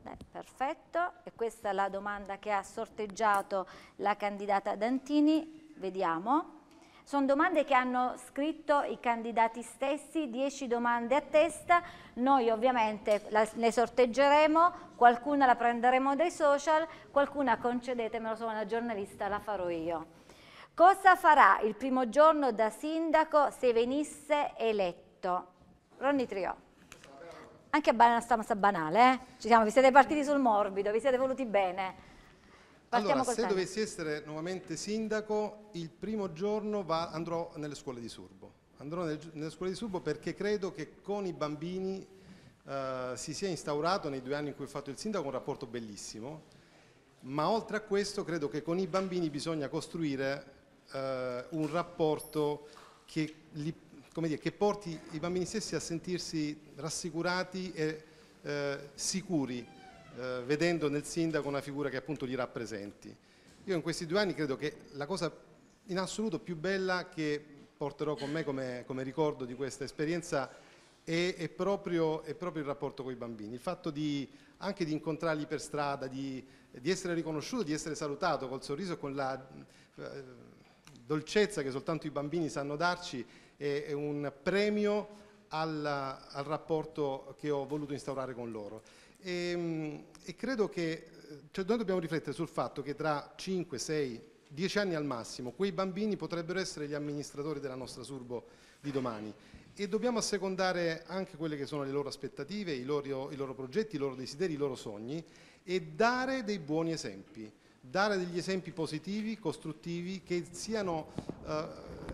Beh, perfetto, e questa è la domanda che ha sorteggiato la candidata Dantini, vediamo. Sono domande che hanno scritto i candidati stessi, 10 domande a testa, noi ovviamente la, ne sorteggeremo, qualcuna la prenderemo dai social, qualcuna concedetemelo, sono una giornalista, la farò io. Cosa farà il primo giorno da sindaco se venisse eletto? Ronny Triò. Anche a banale, banale eh? Ci siamo, vi siete partiti sul morbido, vi siete voluti bene allora, se tema. dovessi essere nuovamente sindaco, il primo giorno va, andrò nelle scuole di Surbo. Andrò nel, nelle scuole di Surbo perché credo che con i bambini eh, si sia instaurato nei due anni in cui ho fatto il sindaco un rapporto bellissimo, ma oltre a questo credo che con i bambini bisogna costruire eh, un rapporto che, li, dire, che, porti i bambini stessi a sentirsi rassicurati e eh, sicuri eh, vedendo nel sindaco una figura che appunto li rappresenti. Io in questi due anni credo che la cosa in assoluto più bella che porterò con me come, come ricordo di questa esperienza è, è, proprio, è, proprio, il rapporto con i bambini, il fatto di, anche di incontrarli per strada, di, di essere riconosciuto, di essere salutato col sorriso e con la eh, dolcezza che soltanto i bambini sanno darci è, è un premio al, al rapporto che ho voluto instaurare con loro. E, ehm, e credo che eh, cioè noi dobbiamo riflettere sul fatto che tra 5, 6, 10 anni al massimo, quei bambini potrebbero essere gli amministratori della nostra Surbo di domani e dobbiamo assecondare anche quelle che sono le loro aspettative, i loro, i loro progetti, i loro desideri, i loro sogni e dare dei buoni esempi dare degli esempi positivi, costruttivi, che siano eh,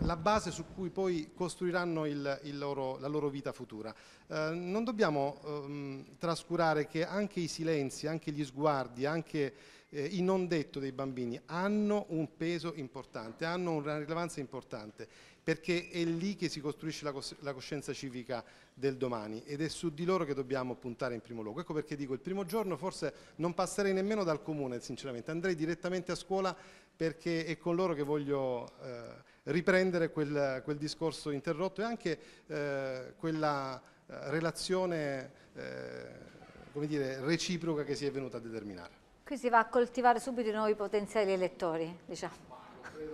la base su cui poi costruiranno il, il loro, la loro vita futura. Eh, non dobbiamo ehm, trascurare che anche i silenzi, anche gli sguardi, anche eh, il non detto dei bambini hanno un peso importante, hanno una rilevanza importante perché è lì che si costruisce la, cos la, coscienza civica del domani ed è su di loro che dobbiamo puntare in primo luogo. Ecco perché dico, il primo giorno forse non passerei nemmeno dal comune, sinceramente, andrei direttamente a scuola perché è con loro che voglio eh, riprendere quel, quel, discorso interrotto e anche eh, quella eh, eh come dire, reciproca che si è venuta a determinare. Qui si va a coltivare subito i nuovi potenziali elettori, diciamo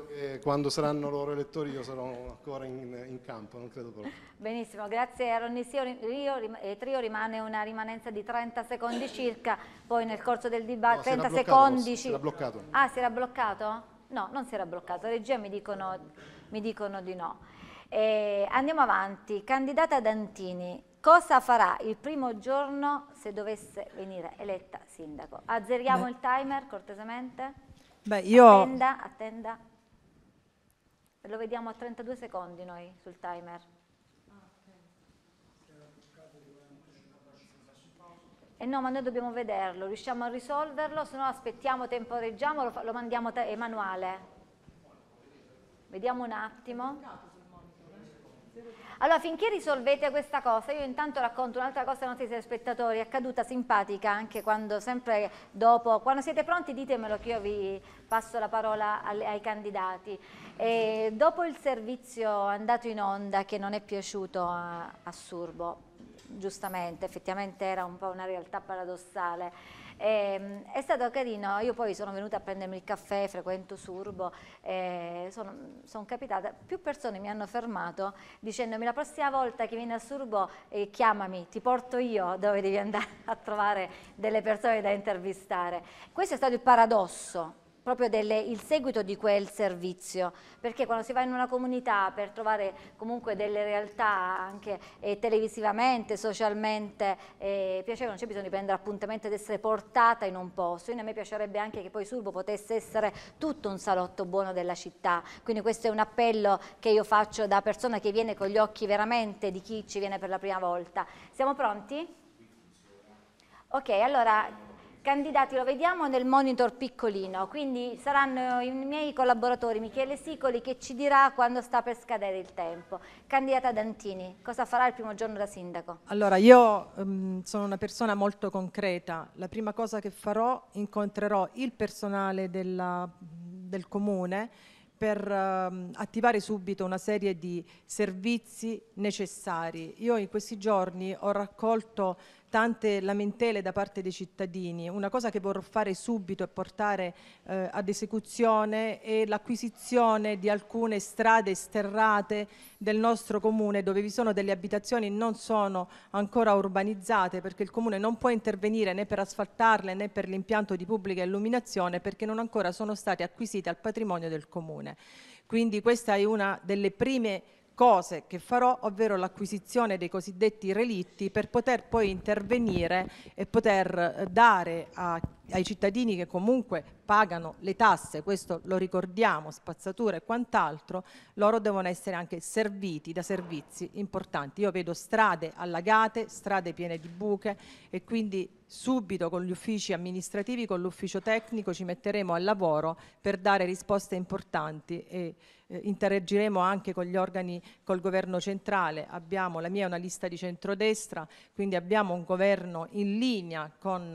che quando saranno loro elettori io sarò ancora in, in campo, non credo proprio. Benissimo, grazie a Ronny eh, Trio rimane una rimanenza di 30 secondi circa, poi nel corso del dibattito no, 30 secondi... Si era bloccato. Ah, si era bloccato? No, non si era bloccato, la regia mi dicono, mi dicono di no. E andiamo avanti, candidata Dantini, cosa farà il primo giorno se dovesse venire eletta sindaco? Azzeriamo Beh. il timer cortesemente? Beh, io... Attenda, attenda lo vediamo a 32 secondi noi sul timer. Eh no, ma noi dobbiamo vederlo, riusciamo a risolverlo, se no aspettiamo, temporeggiamo, lo, lo mandiamo emanuale. Vediamo un attimo. Allora, finché risolvete questa cosa, io intanto racconto un'altra cosa ai nostri spettatori, è accaduta simpatica anche quando sempre dopo, quando siete pronti ditemelo che io vi passo la parola ai, ai candidati. E dopo il servizio andato in onda, che non è piaciuto a, a Surbo, giustamente, effettivamente era un po' una realtà paradossale, e, ehm, è stato carino, io poi sono venuta a prendermi il caffè, frequento Surbo, sono, sono, capitata, più persone mi hanno fermato dicendomi la prossima volta che vieni a Surbo eh, chiamami, ti porto io dove devi andare a trovare delle persone da intervistare. Questo è stato il paradosso proprio delle, il seguito di quel servizio, perché quando si va in una comunità per trovare comunque delle realtà anche eh, televisivamente, socialmente eh, piacevoli, non c'è bisogno di prendere appuntamento ed essere portata in un posto, quindi a me piacerebbe anche che poi Surbo potesse essere tutto un salotto buono della città, quindi questo è un appello che io faccio da persona che viene con gli occhi veramente di chi ci viene per la prima volta. Siamo pronti? Ok, allora candidati lo vediamo nel monitor piccolino, quindi saranno i miei collaboratori Michele Sicoli che ci dirà quando sta per scadere il tempo. Candidata Dantini, cosa farà il primo giorno da sindaco? Allora, io um, sono una persona molto concreta, la prima cosa che farò incontrerò il personale della, del comune per um, attivare subito una serie di servizi necessari. Io in questi giorni ho raccolto tante lamentele da parte dei cittadini. Una cosa che vorrò fare subito e portare eh, ad esecuzione è l'acquisizione di alcune strade sterrate del nostro comune dove vi sono delle abitazioni non sono ancora urbanizzate perché il comune non può intervenire né per asfaltarle né per l'impianto di pubblica illuminazione perché non ancora sono state acquisite al patrimonio del comune. Quindi questa è una delle prime cose che farò, ovvero l'acquisizione dei cosiddetti relitti per poter poi intervenire e poter eh, dare a, ai cittadini che comunque pagano le tasse, questo lo ricordiamo, spazzatura e quant'altro, loro devono essere anche serviti da servizi importanti. Io vedo strade allagate, strade piene di buche e quindi subito con gli uffici amministrativi, con l'ufficio tecnico ci metteremo al lavoro per dare risposte importanti e importanti eh, interagiremo anche con gli organi, col governo centrale, abbiamo, la mia è una lista di centrodestra, quindi abbiamo un governo in linea con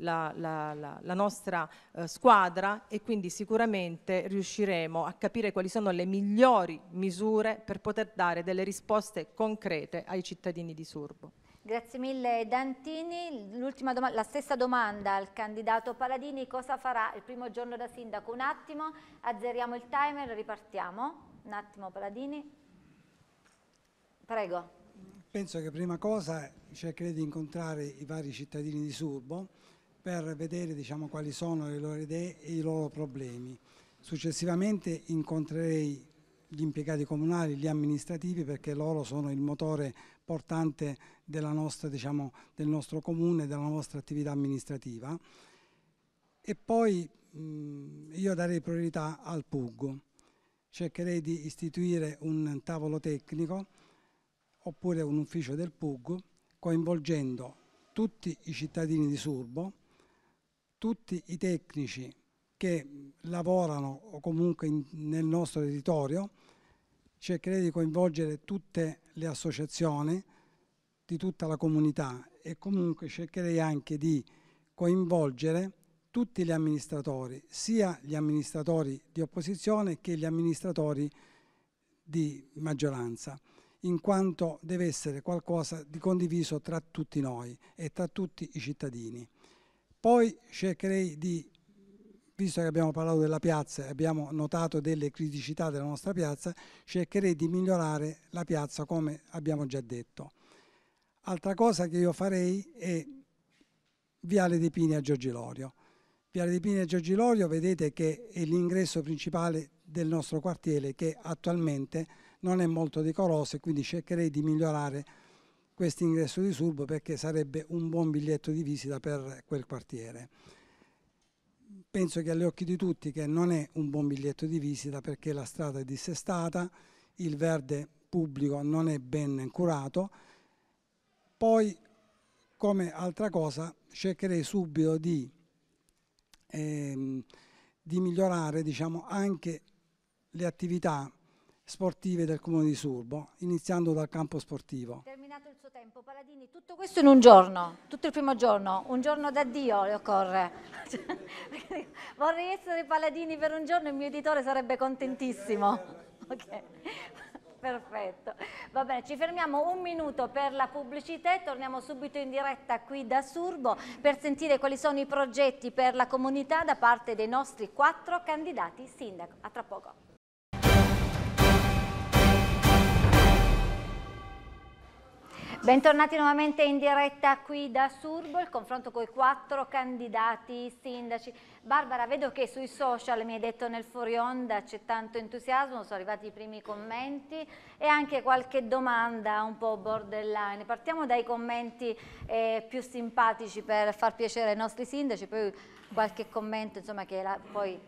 la, la, la, la nostra eh, squadra e quindi sicuramente riusciremo a capire quali sono le migliori misure per poter dare delle risposte concrete ai cittadini di Surbo. Grazie mille Dantini. la stessa domanda al candidato Paladini, cosa farà il primo giorno da sindaco? Un attimo, azzeriamo il timer, ripartiamo. Un attimo Paladini. Prego. Penso che prima cosa cercherei cioè, di incontrare i vari cittadini di Surbo per vedere diciamo, quali sono le loro idee e i loro problemi. Successivamente incontrerei gli impiegati comunali, gli amministrativi, perché loro sono il motore portante nostra, diciamo, del nostro comune, della nostra attività amministrativa. E poi mh, io darei priorità al PUG. Cercherei di istituire un tavolo tecnico oppure un ufficio del PUG coinvolgendo tutti i cittadini di Surbo, tutti i tecnici che lavorano o comunque in, nel nostro editorio, cercherei di coinvolgere tutte le associazioni di tutta la comunità e comunque cercherei anche di coinvolgere tutti gli amministratori, sia gli amministratori di opposizione che gli amministratori di maggioranza, in quanto deve essere qualcosa di condiviso tra tutti noi e tra tutti i cittadini. Poi cercherei di visto che abbiamo parlato della piazza e abbiamo notato delle criticità della nostra piazza, cercherei di migliorare la piazza come abbiamo già detto. Altra cosa che io farei è Viale dei Pini a Giorgilorio. Viale dei Pini a Giorgilorio vedete che è l'ingresso principale del nostro quartiere che attualmente non è molto decoroso e quindi cercherei di migliorare questo ingresso di Surbo perché sarebbe un buon biglietto di visita per quel quartiere penso che agli occhi di tutti che non è un buon biglietto di visita perché la strada è dissestata, il verde pubblico non è ben curato. Poi, come altra cosa, cercherei subito di, ehm, di migliorare diciamo, anche le attività sportive del comune di Surbo, iniziando dal campo sportivo. Terminato il suo tempo, Paladini, tutto questo in un giorno, tutto il primo giorno, un giorno d'addio le occorre. Vorrei essere Paladini per un giorno, e il mio editore sarebbe contentissimo. Okay. Perfetto, va bene, ci fermiamo un minuto per la pubblicità e torniamo subito in diretta qui da Surbo per sentire quali sono i progetti per la comunità da parte dei nostri quattro candidati sindaco. A tra poco. Bentornati nuovamente in diretta qui da Surbo, il confronto con i quattro candidati sindaci. Barbara, vedo che sui social, mi hai detto nel fuori onda, c'è tanto entusiasmo, sono arrivati i primi commenti e anche qualche domanda un po' borderline. Partiamo dai commenti eh, più simpatici per far piacere ai nostri sindaci, poi qualche commento insomma, che la, poi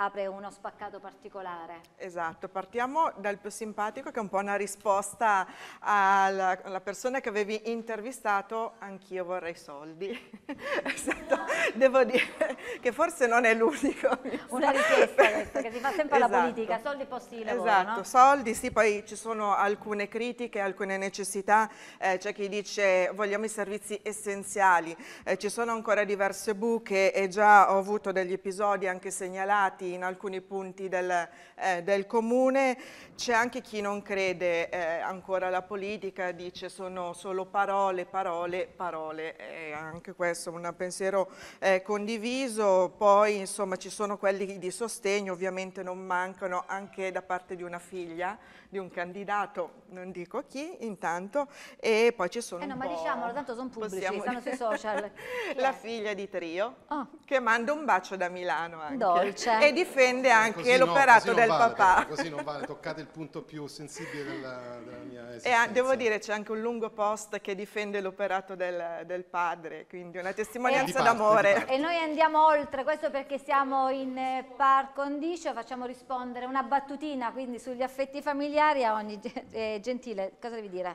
apre uno spaccato particolare. Esatto, partiamo dal più simpatico che è un po' una risposta alla, alla persona che avevi intervistato, anch'io vorrei soldi. esatto. Devo dire che forse non è l'unico. Una richiesta che si fa sempre esatto. la politica, soldi posti di lavoro. Esatto, no? soldi sì, poi ci sono alcune critiche, alcune necessità, eh, c'è chi dice vogliamo i servizi essenziali, eh, ci sono ancora diverse buche e già ho avuto degli episodi anche segnalati in alcuni punti del, eh, del comune, c'è anche chi non crede eh, ancora alla politica, dice sono solo parole, parole, parole, eh, anche questo è un pensiero eh, condiviso, poi insomma ci sono quelli di sostegno, ovviamente non mancano anche da parte di una figlia, di un candidato, non dico chi intanto, e poi ci sono... Eh no, ma diciamolo, tanto sono pubblici, possiamo... stanno sui social. la figlia di Trio, oh. che manda un bacio da Milano anche. Dolce. E difende anche no, l'operato del vale, papà. Così non vale, toccate il punto più sensibile della, della mia esistenza. E devo dire c'è anche un lungo post che difende l'operato del, del, padre, quindi una eh, testimonianza d'amore. E noi andiamo oltre, questo perché siamo in eh, par condicio, facciamo rispondere una battutina quindi sugli affetti familiari a ogni eh, gentile, cosa devi dire?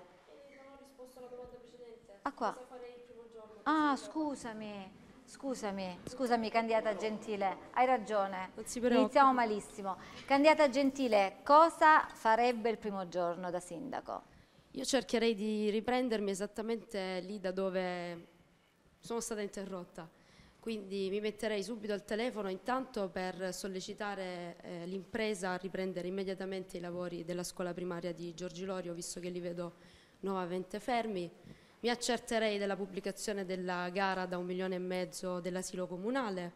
Non ho risposto alla domanda precedente. A ah, qua. Ah, scusami. Scusami, scusami candidata Gentile, hai ragione, iniziamo malissimo. Candidata Gentile, cosa farebbe il primo giorno da sindaco? Io cercherei di riprendermi esattamente lì da dove sono stata interrotta, quindi mi metterei subito al telefono intanto per sollecitare eh, l'impresa a riprendere immediatamente i lavori della scuola primaria di Giorgi Lorio, visto che li vedo nuovamente fermi mi accerterei della pubblicazione della gara da un milione e mezzo dell'asilo comunale,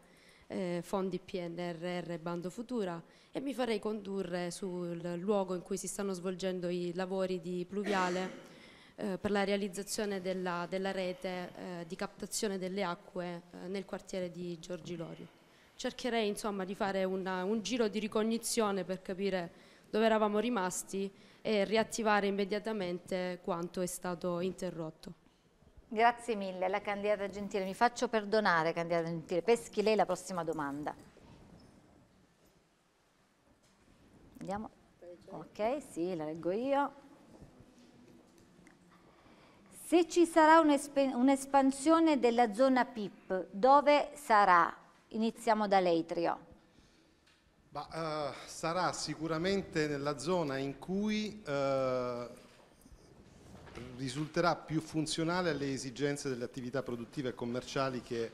eh, fondi PNRR Bando Futura e mi farei condurre sul luogo in cui si stanno svolgendo i lavori di pluviale eh, per la realizzazione della, della rete eh, di captazione delle acque eh, nel quartiere di Giorgi Lorio. Cercherei insomma di fare una, un giro di ricognizione per capire dove eravamo rimasti e riattivare immediatamente quanto è stato interrotto. Grazie mille, la candidata Gentile. Mi faccio perdonare, candidata Gentile. Peschi lei la prossima domanda. Andiamo. Ok, sì, la leggo io. Se ci sarà un'espansione della zona PIP, dove sarà? Iniziamo da lei, Trio. Ma, uh, sarà sicuramente nella zona in cui uh, risulterà più funzionale alle esigenze delle attività produttive e commerciali che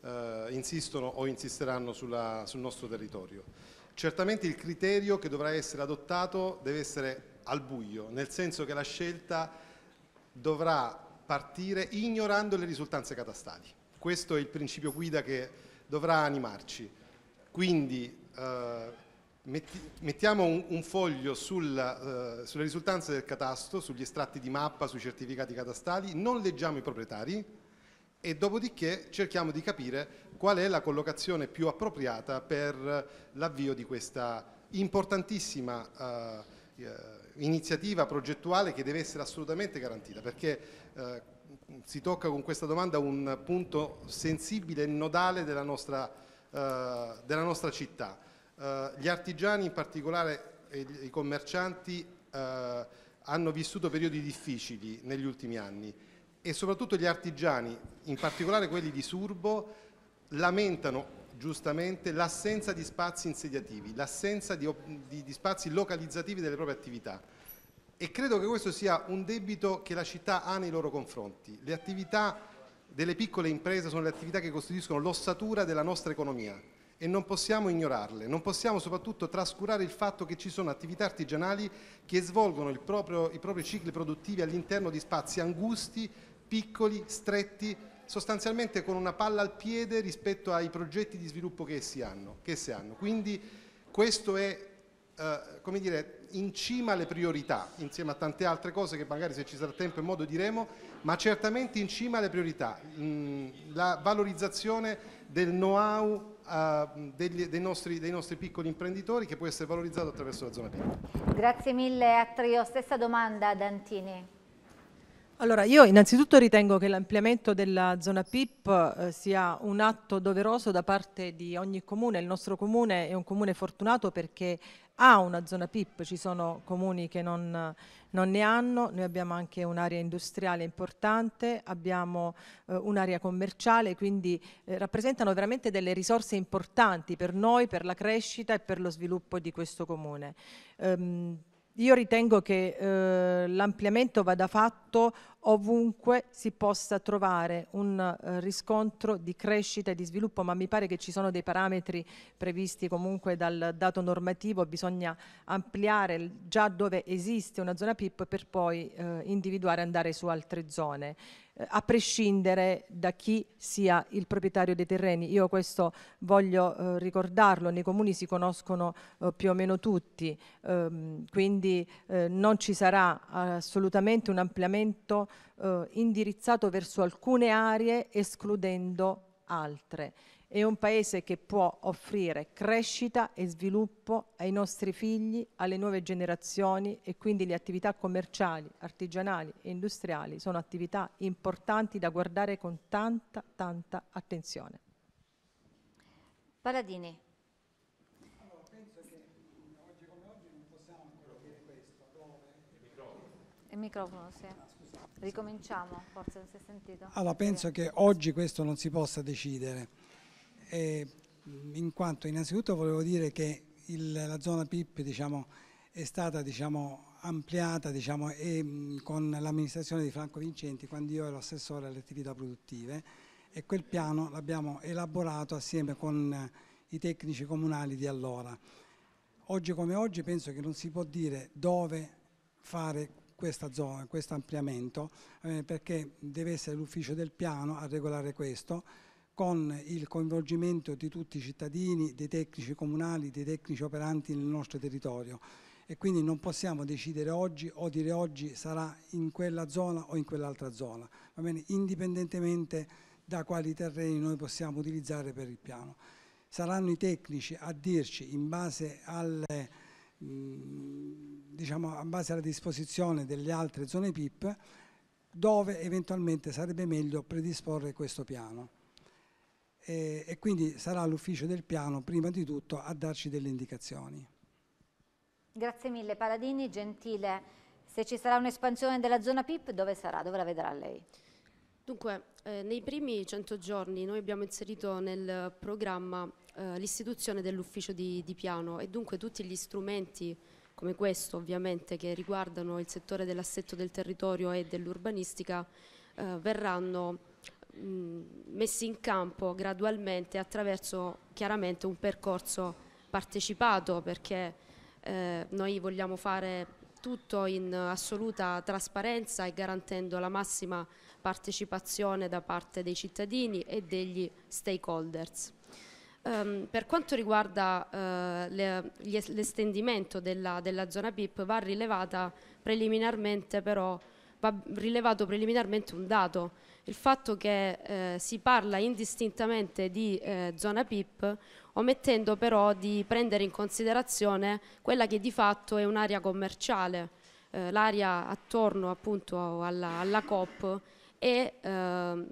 uh, insistono o insisteranno sulla, sul nostro territorio. Certamente il criterio che dovrà essere adottato deve essere al buio, nel senso che la scelta dovrà partire ignorando le risultanze catastali. Questo è il principio guida che dovrà animarci. Quindi eh, metti, mettiamo un, un foglio sulla, eh, sulle risultanze del catasto, sugli estratti di mappa, sui certificati catastali, non leggiamo i proprietari e dopodiché cerchiamo di capire qual è la collocazione più appropriata per l'avvio di questa importantissima eh, iniziativa progettuale che deve essere assolutamente garantita perché eh, si tocca con questa domanda un punto sensibile e nodale della nostra, eh, della nostra città. Eh, gli artigiani in particolare e i commercianti eh, hanno vissuto periodi difficili negli ultimi anni e soprattutto gli artigiani, in particolare quelli di Surbo, lamentano giustamente l'assenza di spazi insediativi, l'assenza di, di, di spazi localizzativi delle proprie attività e credo che questo sia un debito che la città ha nei loro confronti. Le attività delle piccole imprese sono le attività che costituiscono l'ossatura della nostra economia e non possiamo ignorarle, non possiamo soprattutto trascurare il fatto che ci sono attività artigianali che svolgono proprio, i propri cicli produttivi all'interno di spazi angusti, piccoli, stretti, sostanzialmente con una palla al piede rispetto ai progetti di sviluppo che essi hanno. Che essi hanno. Quindi questo è Uh, come dire, in cima alle priorità, insieme a tante altre cose che magari se ci sarà tempo e modo diremo, ma certamente in cima alle priorità, mm, la valorizzazione del know-how degli, dei, nostri, dei, nostri, piccoli imprenditori che può essere valorizzato attraverso la zona piccola. Grazie mille a Stessa domanda a Dantini. Allora, io innanzitutto ritengo che l'ampliamento della zona PIP eh, sia un atto doveroso da parte di ogni comune. Il nostro comune è un comune fortunato perché ha una zona PIP, ci sono comuni che non, non ne hanno, noi abbiamo anche un'area industriale importante, abbiamo eh, un'area commerciale, quindi eh, rappresentano veramente delle risorse importanti per noi, per la crescita e per lo sviluppo di questo comune. Ehm, io ritengo che eh, l'ampliamento vada fatto ovunque si possa trovare un eh, riscontro di crescita e di sviluppo, ma mi pare che ci sono dei parametri previsti comunque dal dato normativo, bisogna ampliare già dove esiste una zona PIP per poi eh, individuare e andare su altre zone eh, a prescindere da chi sia il proprietario dei terreni. Io questo voglio eh, ricordarlo, nei comuni si conoscono eh, più o meno tutti, ehm, quindi eh, non ci sarà assolutamente un ampliamento eh, indirizzato verso alcune aree escludendo altre. È un paese che può offrire crescita e sviluppo ai nostri figli, alle nuove generazioni e quindi le attività commerciali, artigianali e industriali sono attività importanti da guardare con tanta, tanta attenzione. Paradini. Il microfono, sì. Ricominciamo, forse non si è sentito. Allora, penso che oggi questo non si possa decidere eh, in quanto innanzitutto volevo dire che il, la zona PIP diciamo, è stata diciamo, ampliata diciamo, e, con l'amministrazione di Franco Vincenti quando io ero assessore alle attività produttive e quel piano l'abbiamo elaborato assieme con eh, i tecnici comunali di allora. Oggi come oggi penso che non si può dire dove fare questa zona, questo ampliamento, eh, perché deve essere l'ufficio del piano a regolare questo, con il coinvolgimento di tutti i cittadini, dei tecnici comunali, dei tecnici operanti nel nostro territorio e quindi non possiamo decidere oggi o dire oggi sarà in quella zona o in quell'altra zona, bene, indipendentemente da quali terreni noi possiamo utilizzare per il piano. Saranno i tecnici a dirci in base alle, mm, diciamo, in base alla disposizione delle altre zone PIP dove eventualmente sarebbe meglio predisporre questo piano e, e quindi sarà l'ufficio del piano prima di tutto a darci delle indicazioni. Grazie mille Paladini, gentile, se ci sarà un'espansione della zona PIP dove sarà, dove la vedrà lei? Dunque, eh, nei primi 100 giorni noi abbiamo inserito nel programma eh, l'istituzione dell'ufficio di, di, piano e dunque tutti gli strumenti come questo ovviamente che riguardano il settore dell'assetto del territorio e dell'urbanistica eh, verranno Mm, messi in campo gradualmente attraverso chiaramente un percorso partecipato perché eh, noi vogliamo fare tutto in assoluta trasparenza e garantendo la massima partecipazione da parte dei cittadini e degli stakeholders. Um, per quanto riguarda uh, l'estendimento della, della, zona PIP va, preliminarmente però, va rilevato preliminarmente un dato il fatto che eh, si parla indistintamente di eh, zona PIP omettendo però di prendere in considerazione quella che di fatto è un'area commerciale, eh, l'area attorno appunto alla, alla COP e ehm,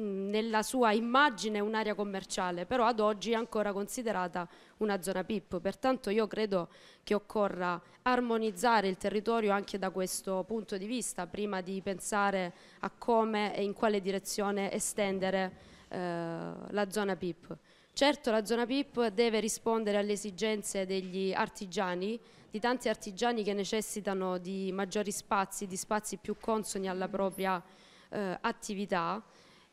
nella sua immagine un'area commerciale, però ad oggi è ancora considerata una zona PIP. Pertanto io credo che occorra armonizzare il territorio anche da questo punto di vista, prima di pensare a come e in quale direzione estendere eh, la zona PIP. Certo la zona PIP deve rispondere alle esigenze degli artigiani, di tanti artigiani che necessitano di maggiori spazi, di spazi più consoni alla propria eh, attività,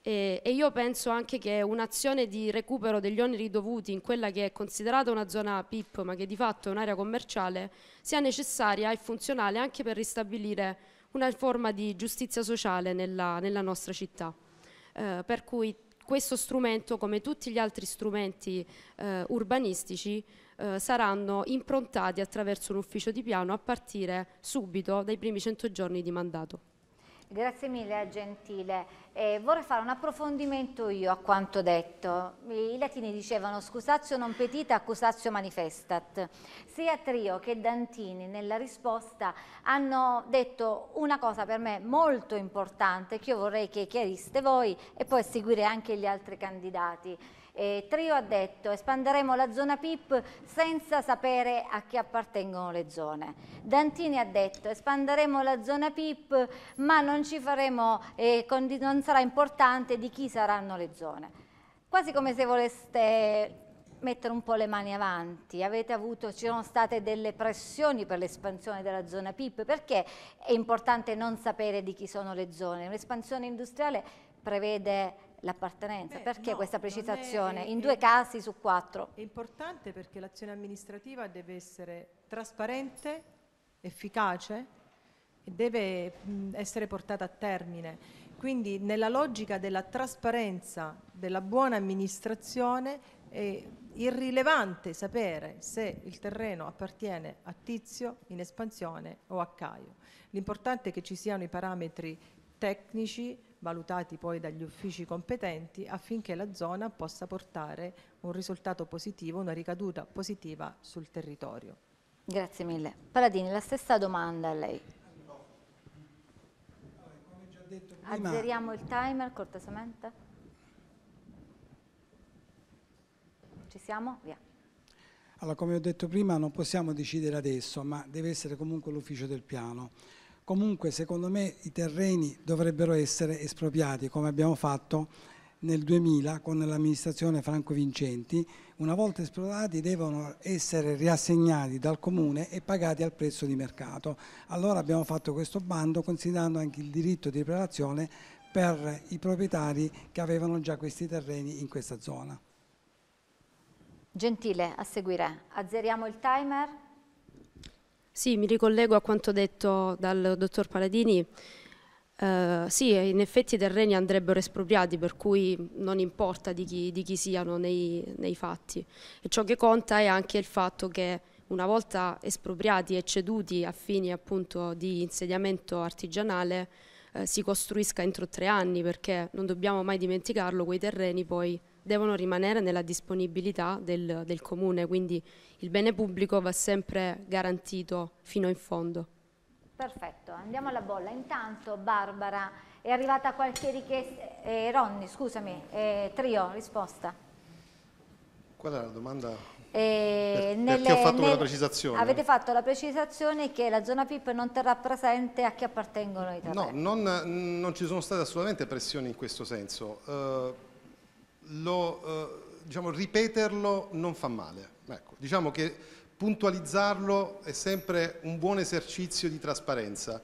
e, e io penso anche che un'azione di recupero degli oneri dovuti in quella che è considerata una zona PIP, ma che di fatto è un'area commerciale, sia necessaria e funzionale anche per ristabilire una forma di giustizia sociale nella, nella nostra città. Eh, per cui questo strumento, come tutti gli altri strumenti eh, urbanistici, eh, saranno improntati attraverso un ufficio di piano a partire subito dai primi 100 giorni di mandato. Grazie mille, Gentile. Eh, vorrei fare un approfondimento io a quanto detto. I latini dicevano scusatio non petita, accusatio manifestat. Sia Trio che Dantini nella risposta hanno detto una cosa per me molto importante che io vorrei che chiariste voi e poi seguire anche gli altri candidati. Eh, Trio ha detto espanderemo la zona PIP senza sapere a chi appartengono le zone. Dantini ha detto espanderemo la zona PIP ma non, faremo, eh, non sarà importante di chi saranno le zone. Quasi come se voleste mettere un po' le mani avanti, avuto, ci sono state delle pressioni per l'espansione della zona PIP, perché è importante non sapere di chi sono le zone? Un'espansione industriale prevede l'appartenenza. perché no, questa precisazione? È, è, In due è, casi su quattro. È importante perché l'azione amministrativa deve essere trasparente, efficace e deve mh, essere portata a termine. Quindi nella logica della trasparenza, della buona amministrazione, è irrilevante sapere se il terreno appartiene a Tizio in espansione o a Caio. L'importante è che ci siano i parametri tecnici, valutati poi dagli uffici competenti affinché la zona possa portare un risultato positivo, una ricaduta positiva sul territorio. Grazie mille. Paladini, la stessa domanda a lei. Azzeriamo il timer cortesemente. Ci siamo? Via. Allora, come ho detto prima, non possiamo decidere adesso, ma deve essere comunque l'ufficio del piano. Comunque, secondo me, i terreni dovrebbero essere espropriati, come abbiamo fatto nel 2000 con l'amministrazione Franco Vincenti. Una volta esplorati devono essere riassegnati dal comune e pagati al prezzo di mercato. Allora abbiamo fatto questo bando considerando anche il diritto di prelazione per i proprietari che avevano già questi terreni in questa zona. Gentile, a seguire. Azzeriamo il timer. Sì, mi ricollego a quanto detto dal dottor Paladini. Eh, sì, in effetti i terreni andrebbero espropriati, per cui non importa di chi, di chi siano nei, nei, fatti. E ciò che conta è anche il fatto che una volta espropriati e ceduti a fini appunto di insediamento artigianale eh, si costruisca entro tre anni, perché non dobbiamo mai dimenticarlo, quei terreni poi devono rimanere nella disponibilità del, del comune, quindi il bene pubblico va sempre garantito fino in fondo. Perfetto, andiamo alla bolla. Intanto Barbara è arrivata qualche richiesta, eh, Ronny scusami, eh, Trio, risposta. Qual è la domanda? Eh, per, nelle, perché ho fatto nel, una precisazione? Avete fatto la precisazione che la zona PIP non terrà presente a chi appartengono i terreni. No, non, non, ci sono state assolutamente pressioni in questo senso. Uh, lo, eh, diciamo, ripeterlo non fa male. Ecco, diciamo che puntualizzarlo è sempre un buon esercizio di trasparenza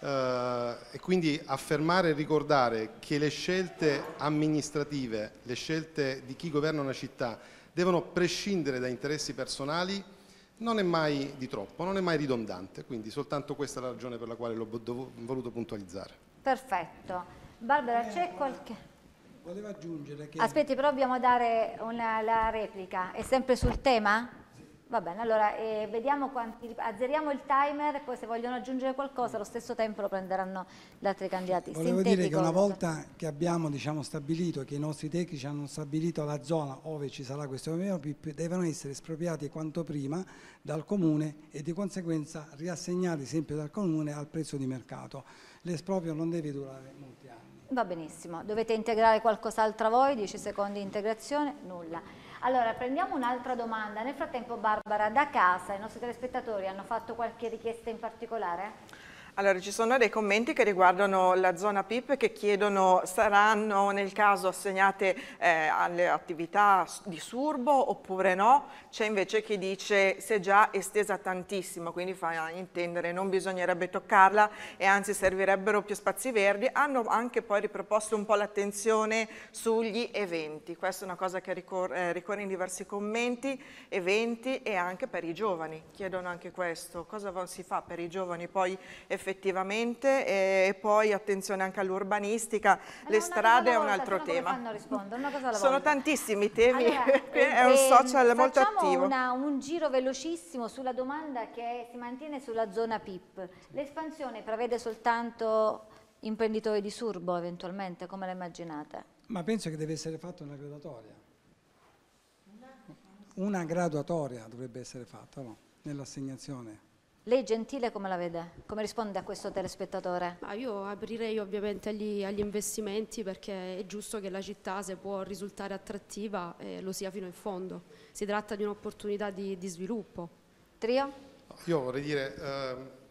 eh, e quindi affermare e ricordare che le scelte amministrative, le scelte di chi governa una città devono prescindere da interessi personali non è mai di troppo, non è mai ridondante, quindi soltanto questa è la ragione per la quale l'ho voluto puntualizzare. Perfetto. Barbara, c'è qualche... Volevo aggiungere che... Aspetti, però dobbiamo dare una, la replica. È sempre sul tema? Sì. Va bene, allora eh, vediamo quanti... Azzeriamo il timer e poi se vogliono aggiungere qualcosa allo stesso tempo lo prenderanno gli altri candidati. Volevo Sintetico, dire che una volta che abbiamo diciamo, stabilito, che i nostri tecnici hanno stabilito la zona dove ci sarà questo MPP, devono essere espropriati quanto prima dal comune e di conseguenza riassegnati sempre dal comune al prezzo di mercato. L'esproprio non deve durare molto. Va benissimo, dovete integrare qualcos'altro voi, 10 secondi di integrazione, nulla. Allora, prendiamo un'altra domanda. Nel frattempo, Barbara, da casa i nostri telespettatori hanno fatto qualche richiesta in particolare? Allora, ci sono dei commenti che riguardano la zona PIP che chiedono saranno nel caso assegnate eh, alle attività di surbo oppure no? C'è invece chi dice se è già estesa tantissimo, quindi fa intendere non bisognerebbe toccarla e anzi servirebbero più spazi verdi. Hanno anche poi riproposto un po' l'attenzione sugli eventi, questa è una cosa che ricorre, eh, ricorre in diversi commenti, eventi e anche per i giovani, chiedono anche questo, cosa si fa per i giovani poi effettivamente? effettivamente eh, e poi attenzione anche all'urbanistica, eh, le strade è un altro tema. Sono tantissimi temi, allora, è un eh, social molto attivo. Facciamo un giro velocissimo sulla domanda che si mantiene sulla zona PIP. L'espansione prevede soltanto imprenditori di Surbo eventualmente, come la immaginate? Ma penso che deve essere fatta una graduatoria. Una graduatoria dovrebbe essere fatta no? nell'assegnazione. Lei gentile come la vede? Come risponde a questo telespettatore? Ma io aprirei ovviamente agli, agli, investimenti perché è giusto che la città se può risultare attrattiva eh, lo sia fino in fondo. Si tratta di un'opportunità di, di, sviluppo. Trio? Io vorrei dire... Eh...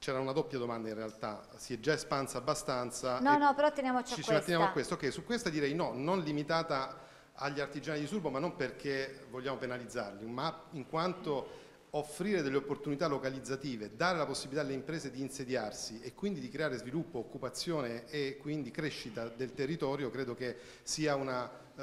C'era una doppia domanda in realtà, si è già espansa abbastanza. No, no, però teniamoci ci, a questa. Ci a questo, ok, su questa direi no, non limitata agli artigiani di Surbo, ma non perché vogliamo penalizzarli, ma in quanto offrire delle opportunità localizzative, dare la possibilità alle imprese di insediarsi e quindi di creare sviluppo, occupazione e quindi crescita del territorio credo che sia una, eh,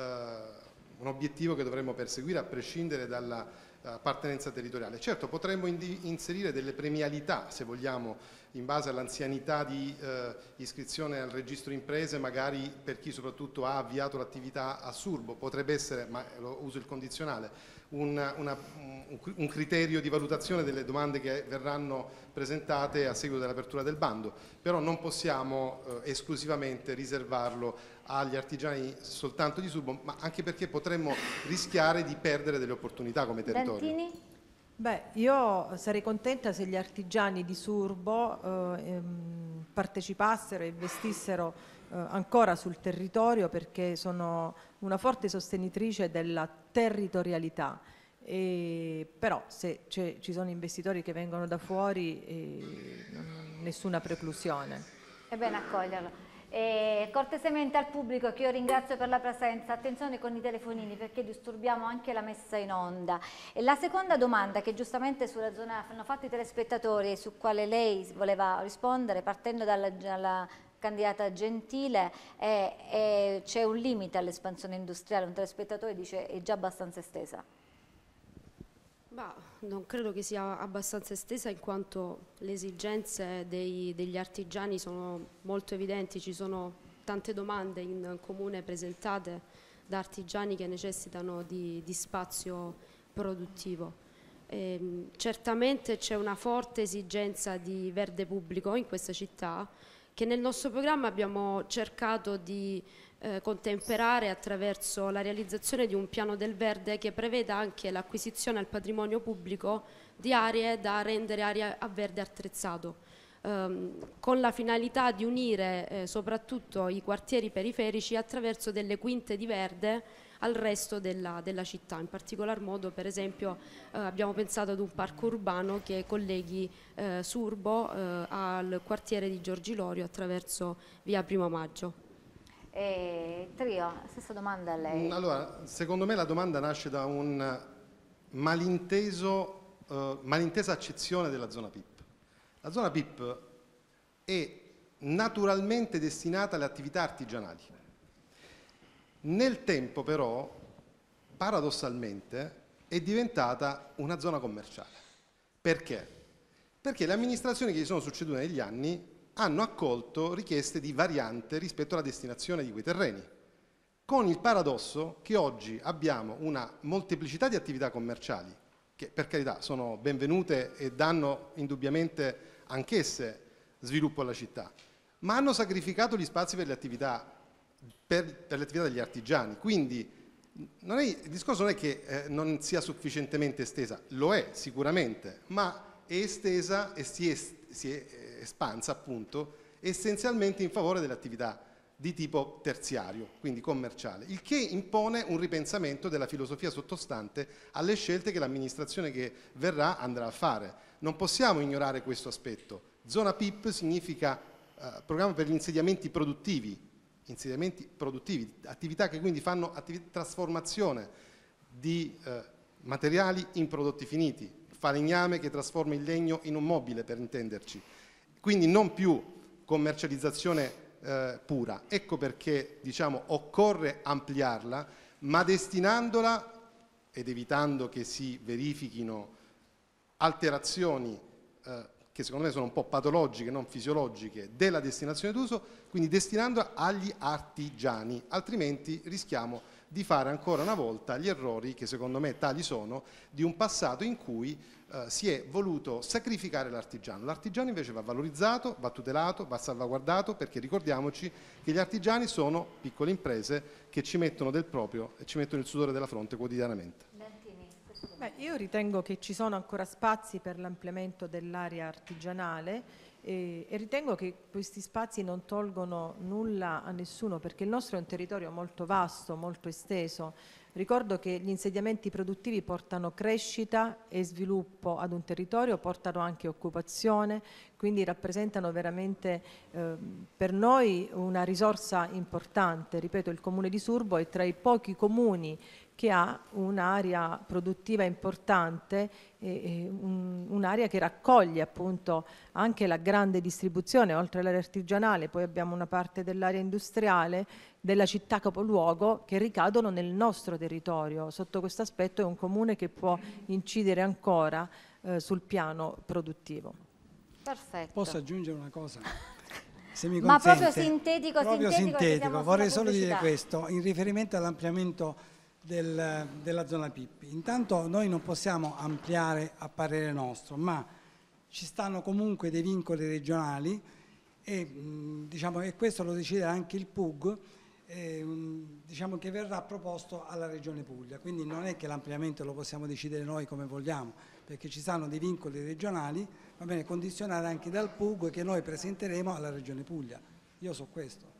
un obiettivo che dovremmo perseguire a prescindere dall'appartenenza eh, territoriale. Certo potremmo inserire delle premialità se vogliamo in base all'anzianità di eh, iscrizione al registro imprese, magari per chi soprattutto ha avviato l'attività a Surbo, potrebbe essere, ma lo uso il condizionale, un, una, un, criterio di valutazione delle domande che verranno presentate a seguito dell'apertura del bando, però non possiamo eh, esclusivamente riservarlo agli artigiani soltanto di Surbo, ma anche perché potremmo rischiare di perdere delle opportunità come territorio. Dantini? Beh, io sarei contenta se gli artigiani di Surbo eh, ehm, partecipassero e investissero eh, ancora sul territorio perché sono una forte sostenitrice della territorialità. E, però se ci sono investitori che vengono da fuori, eh, nessuna preclusione. È bene accoglierlo. E cortesemente al pubblico che io ringrazio per la presenza, attenzione con i telefonini perché disturbiamo anche la messa in onda. E la seconda domanda che giustamente sulla zona hanno fatto i telespettatori e su quale lei voleva rispondere partendo dalla, dalla candidata Gentile è c'è un limite all'espansione industriale, un telespettatore dice è già abbastanza estesa. Bah, non credo che sia abbastanza estesa in quanto le esigenze dei, degli artigiani sono molto evidenti, ci sono tante domande in comune presentate da artigiani che necessitano di, di spazio produttivo. E, ehm, certamente c'è una forte esigenza di verde pubblico in questa città che nel nostro programma abbiamo cercato di eh, contemperare attraverso la realizzazione di un piano del verde che preveda anche l'acquisizione al patrimonio pubblico di aree da rendere aria a verde attrezzato ehm, con la finalità di unire eh, soprattutto i quartieri periferici attraverso delle quinte di verde al resto della, della città, in particolar modo per esempio eh, abbiamo pensato ad un parco urbano che colleghi eh, Surbo eh, al quartiere di Giorgilorio attraverso via Primo Maggio. E, trio, stessa domanda a lei. Mm, allora, secondo me la domanda nasce da un malinteso, eh, malintesa accezione della zona PIP. La zona PIP è naturalmente destinata alle attività artigianali. Nel tempo però, paradossalmente, è diventata una zona commerciale. Perché? Perché le amministrazioni che si sono succedute negli anni hanno accolto richieste di variante rispetto alla destinazione di quei terreni, con il paradosso che oggi abbiamo una molteplicità di attività commerciali, che per carità sono benvenute e danno indubbiamente anch'esse sviluppo alla città, ma hanno sacrificato gli spazi per le attività, per, per le attività degli artigiani. Quindi è, il discorso non è che eh, non sia sufficientemente estesa, lo è sicuramente, ma è estesa e si, est, si è eh, espansa appunto essenzialmente in favore delle attività di tipo terziario, quindi commerciale, il che impone un ripensamento della filosofia sottostante alle scelte che l'amministrazione che verrà andrà a fare. Non possiamo ignorare questo aspetto. Zona PIP significa eh, programma per gli insediamenti produttivi, insediamenti produttivi, attività che quindi fanno trasformazione di eh, materiali in prodotti finiti, falegname che trasforma il legno in un mobile, per intenderci. Quindi non più commercializzazione eh, pura. Ecco perché diciamo, occorre ampliarla, ma destinandola ed evitando che si verifichino alterazioni eh, che secondo me sono un po' patologiche, non fisiologiche, della destinazione d'uso, quindi destinandola agli artigiani, altrimenti rischiamo di fare ancora una volta gli errori che secondo me tali sono di un passato in cui eh, si è voluto sacrificare l'artigiano. L'artigiano invece va valorizzato, va tutelato, va salvaguardato perché ricordiamoci che gli artigiani sono piccole imprese che ci mettono del proprio e ci mettono il sudore della fronte quotidianamente. Beh, io ritengo che ci sono ancora spazi per l'ampliamento dell'area artigianale e, e, ritengo che questi spazi non tolgono nulla a nessuno perché il nostro è un territorio molto vasto, molto esteso. Ricordo che gli insediamenti produttivi portano crescita e sviluppo ad un territorio, portano anche occupazione, quindi rappresentano veramente eh, per noi una risorsa importante. Ripeto, il comune di Surbo è tra i pochi comuni che ha un'area produttiva importante, eh, un'area che raccoglie appunto anche la grande distribuzione, oltre all'area artigianale, poi abbiamo una parte dell'area industriale, della città capoluogo, che ricadono nel nostro territorio. Sotto questo aspetto è un comune che può incidere ancora eh, sul piano produttivo. Perfetto. Posso aggiungere una cosa? Se mi Ma proprio sintetico, proprio sintetico, sintetico. vorrei solo dire questo, in riferimento all'ampliamento del, della zona Pippi. Intanto noi non possiamo ampliare a parere nostro, ma ci stanno comunque dei vincoli regionali e, diciamo, e questo lo decide anche il PUG eh, diciamo che verrà proposto alla Regione Puglia, quindi non è che l'ampliamento lo possiamo decidere noi come vogliamo, perché ci stanno dei vincoli regionali, va bene, condizionati anche dal PUG che noi presenteremo alla Regione Puglia. Io so questo.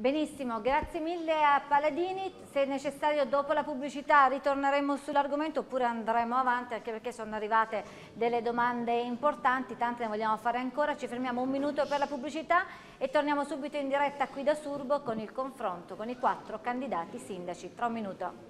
Benissimo, grazie mille a Paladini, se necessario dopo la pubblicità ritorneremo sull'argomento oppure andremo avanti anche perché sono arrivate delle domande importanti, tante ne vogliamo fare ancora, ci fermiamo un minuto per la pubblicità e torniamo subito in diretta qui da Surbo con il confronto con i quattro candidati sindaci, tra un minuto.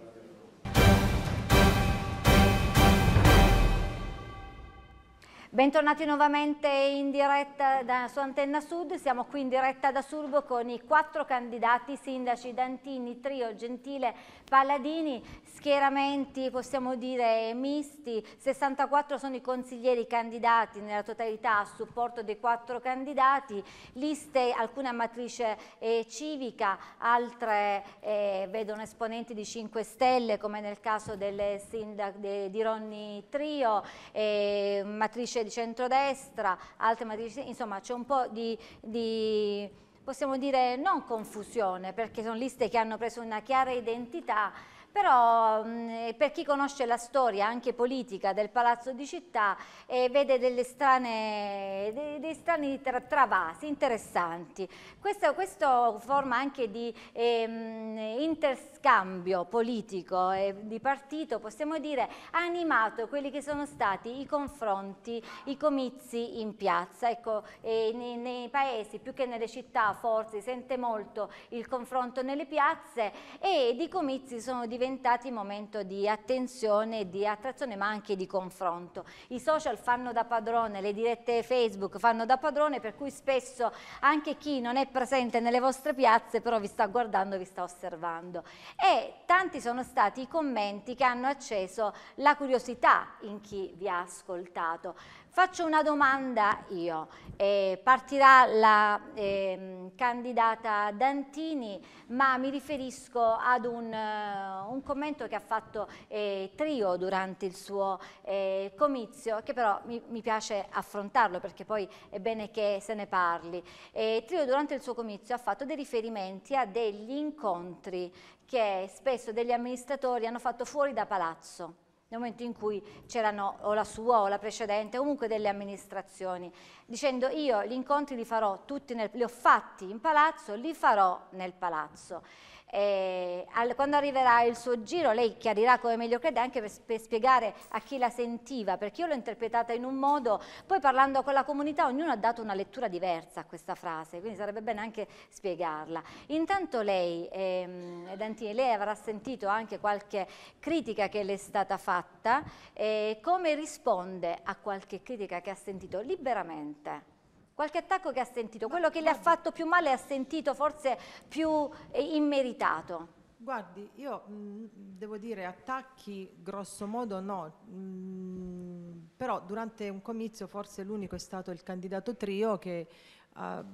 Bentornati nuovamente in diretta da, su Antenna Sud, siamo qui in diretta da Surbo con i quattro candidati sindaci Dantini, Trio, Gentile, Palladini, schieramenti possiamo dire misti, 64 sono i consiglieri candidati nella totalità a supporto dei quattro candidati, liste alcune a matrice eh, civica, altre eh, vedono esponenti di 5 Stelle come nel caso del sindaco di, di Ronni Trio, eh, matrice matrice di centrodestra, altre matrici, insomma c'è un po' di, di, possiamo dire, non confusione, perché sono liste che hanno preso una chiara identità però mh, mm, eh, per chi conosce la storia anche politica del palazzo di città eh, vede delle strane, dei, dei strani tra, travasi interessanti. Questa questo, forma anche di eh, interscambio politico e eh, di partito, possiamo dire, ha animato quelli che sono stati i confronti, i comizi in piazza. Ecco, nei, nei paesi più che nelle città forse si sente molto il confronto nelle piazze e i comizi sono diventati diventati momento di attenzione, di attrazione ma anche di confronto. I social fanno da padrone, le dirette Facebook fanno da padrone per cui spesso anche chi non è presente nelle vostre piazze però vi sta guardando, vi sta osservando. E tanti sono stati i commenti che hanno acceso la curiosità in chi vi ha ascoltato. Faccio una domanda io, eh, partirà la eh, candidata Dantini, ma mi riferisco ad un, uh, un commento che ha fatto eh, Trio durante il suo eh, comizio, che però mi, mi, piace affrontarlo perché poi è bene che se ne parli. Eh, Trio durante il suo comizio ha fatto dei riferimenti a degli incontri che spesso degli amministratori hanno fatto fuori da palazzo nel momento in cui c'erano o la sua o la precedente, comunque delle amministrazioni, dicendo io gli incontri li farò tutti, nel, li ho fatti in palazzo, li farò nel palazzo. Eh, al, quando arriverà il suo giro lei chiarirà come meglio crede anche per, per, spiegare a chi la sentiva perché io l'ho interpretata in un modo poi parlando con la comunità ognuno ha dato una lettura diversa a questa frase quindi sarebbe bene anche spiegarla intanto lei ehm, Dantini lei avrà sentito anche qualche critica che le è stata fatta eh, come risponde a qualche critica che ha sentito liberamente qualche attacco che ha sentito, quello che le ha fatto più male ha sentito forse più eh, immeritato. Guardi, io mh, mm, devo dire attacchi grosso modo no, mh, mm, però durante un comizio forse l'unico è stato il candidato Trio che uh, ha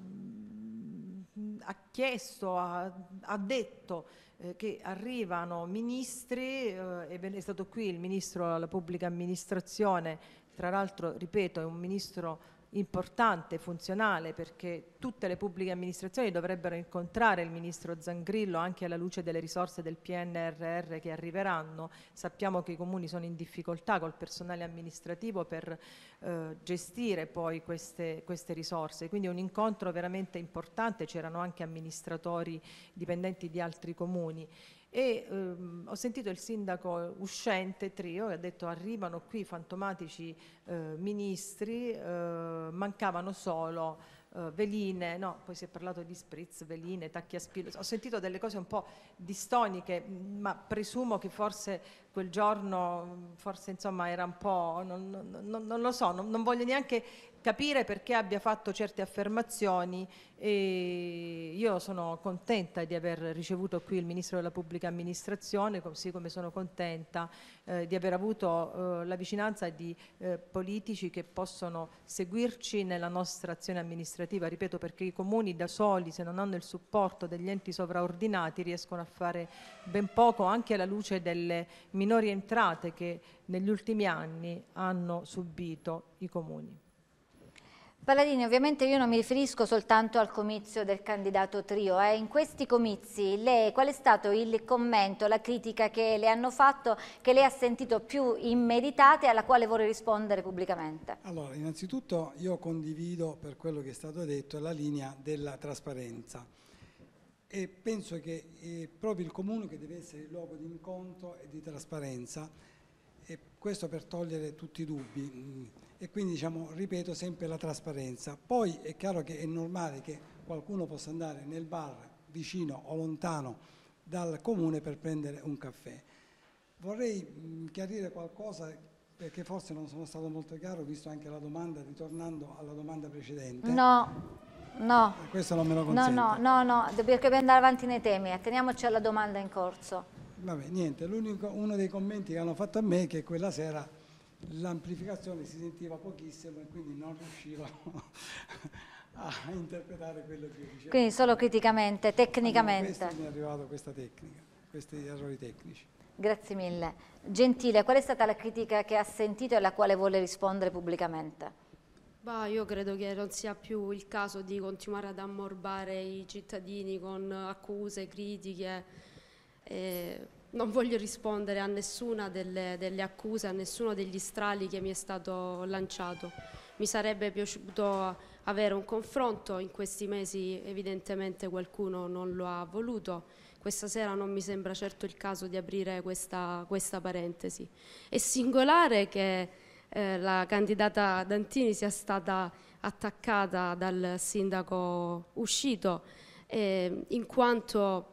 chiesto, ha, ha detto eh, che arrivano ministri, eh, è stato qui il ministro della pubblica amministrazione, tra l'altro ripeto è un ministro importante, funzionale, perché tutte le pubbliche amministrazioni dovrebbero incontrare il ministro Zangrillo anche alla luce delle risorse del PNRR che arriveranno. Sappiamo che i comuni sono in difficoltà col personale amministrativo per eh, gestire poi queste, queste, risorse, quindi è un incontro veramente importante, c'erano anche amministratori dipendenti di altri comuni e ehm, ho sentito il sindaco uscente Trio che ha detto arrivano qui fantomatici eh, ministri, eh, mancavano solo eh, veline, no, poi si è parlato di spritz, veline, tacchi a spillo, ho sentito delle cose un po' distoniche, ma presumo che forse quel giorno, forse insomma era un po', non, non, non lo so, non, non voglio neanche capire perché abbia fatto certe affermazioni e io sono contenta di aver ricevuto qui il Ministro della Pubblica Amministrazione, così come sono contenta eh, di aver avuto eh, la vicinanza di eh, politici che possono seguirci nella nostra azione amministrativa, ripeto perché i comuni da soli se non hanno il supporto degli enti sovraordinati riescono a fare ben poco anche alla luce delle minori entrate che negli ultimi anni hanno subito i comuni. Palladini, ovviamente io non mi riferisco soltanto al comizio del candidato Trio. Eh. In questi comizi, lei, qual è stato il commento, la critica che le hanno fatto, che lei ha sentito più immediata e alla quale vuole rispondere pubblicamente? Allora, innanzitutto io condivido per quello che è stato detto la linea della trasparenza e penso che è eh, proprio il comune che deve essere il luogo di incontro e di trasparenza e questo per togliere tutti i dubbi e quindi diciamo, ripeto sempre la trasparenza. Poi è chiaro che è normale che qualcuno possa andare nel bar vicino o lontano dal comune per prendere un caffè. Vorrei chiarire qualcosa perché forse non sono stato molto chiaro, visto anche la domanda, ritornando alla domanda precedente. No, no. Questo non me lo consente. No, no, no, no, dobbiamo andare avanti nei temi, atteniamoci eh, alla domanda in corso. Vabbè, niente, l'unico, uno dei commenti che hanno fatto a me è che quella sera l'amplificazione si sentiva pochissimo e quindi non riuscivano a interpretare quello che dicevo. Quindi solo criticamente, tecnicamente. Allora, mi è arrivata questa tecnica, questi errori tecnici. Grazie mille. Gentile, qual è stata la critica che ha sentito e alla quale vuole rispondere pubblicamente? Bah, io credo che non sia più il caso di continuare ad ammorbare i cittadini con accuse, critiche. Eh, non voglio rispondere a nessuna delle, delle, accuse, a nessuno degli strali che mi è stato lanciato. Mi sarebbe piaciuto avere un confronto, in questi mesi evidentemente qualcuno non lo ha voluto. Questa sera non mi sembra certo il caso di aprire questa, questa parentesi. È singolare che eh, la candidata Dantini sia stata attaccata dal sindaco uscito, eh, in quanto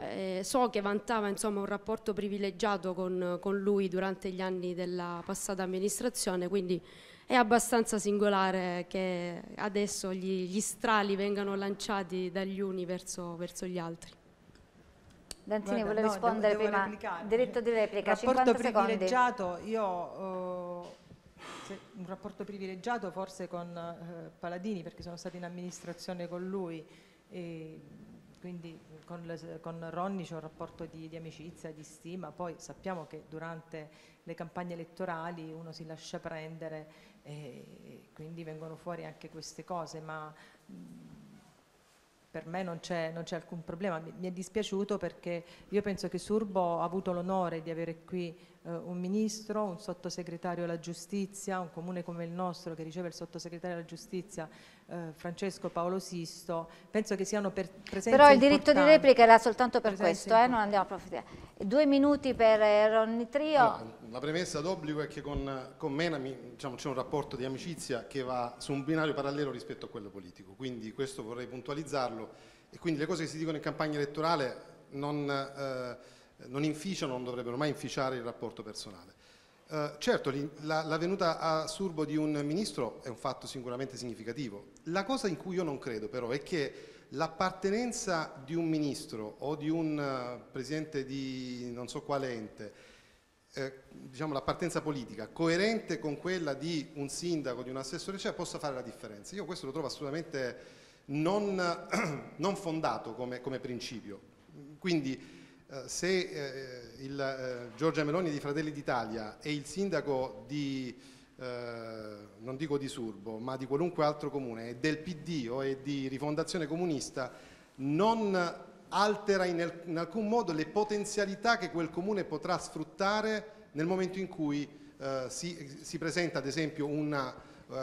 eh, so che vantava insomma, un rapporto privilegiato con, con, lui durante gli anni della passata amministrazione, quindi è abbastanza singolare che adesso gli, gli strali vengano lanciati dagli uni verso, verso gli altri. Dantini vuole no, rispondere devo, devo prima, replicare. diritto di replica, rapporto privilegiato, secondi. io... Eh, un rapporto privilegiato forse con eh, Paladini perché sono stata in amministrazione con lui e quindi eh, con, le, con, Ronny c'è un rapporto di, di, amicizia, di stima, poi sappiamo che durante le campagne elettorali uno si lascia prendere e quindi vengono fuori anche queste cose, ma per me non c'è, alcun problema, mi, mi, è dispiaciuto perché io penso che Surbo ha avuto l'onore di avere qui eh, un ministro, un sottosegretario alla giustizia, un comune come il nostro che riceve il sottosegretario alla giustizia eh, Francesco Paolo Sisto, penso che siano per presenze Però il diritto di replica era soltanto per questo, eh, non andiamo a approfittare. Due minuti per eh, Ronny Trio. Allora, la premessa d'obbligo è che con, con Menami diciamo, c'è un rapporto di amicizia che va su un binario parallelo rispetto a quello politico, quindi questo vorrei puntualizzarlo e quindi le cose che si dicono in campagna elettorale non, eh, non inficiano, non dovrebbero mai inficiare il rapporto personale. Eh, certo, la, la, venuta a Surbo di un ministro è un fatto sicuramente significativo, la cosa in cui io non credo però è che l'appartenenza di un ministro o di un eh, presidente di non so quale ente, eh, diciamo l'appartenenza politica coerente con quella di un sindaco, di un assessore, cioè, possa fare la differenza. Io questo lo trovo assolutamente non, non fondato come, come, principio. Quindi eh, se eh, il, eh, Giorgia Meloni di Fratelli d'Italia è il sindaco di eh, non dico di Surbo, ma di qualunque altro comune, e del PD o è di rifondazione comunista, non altera in, in alcun modo le potenzialità che quel comune potrà sfruttare nel momento in cui eh, si, si, presenta ad esempio una, uh,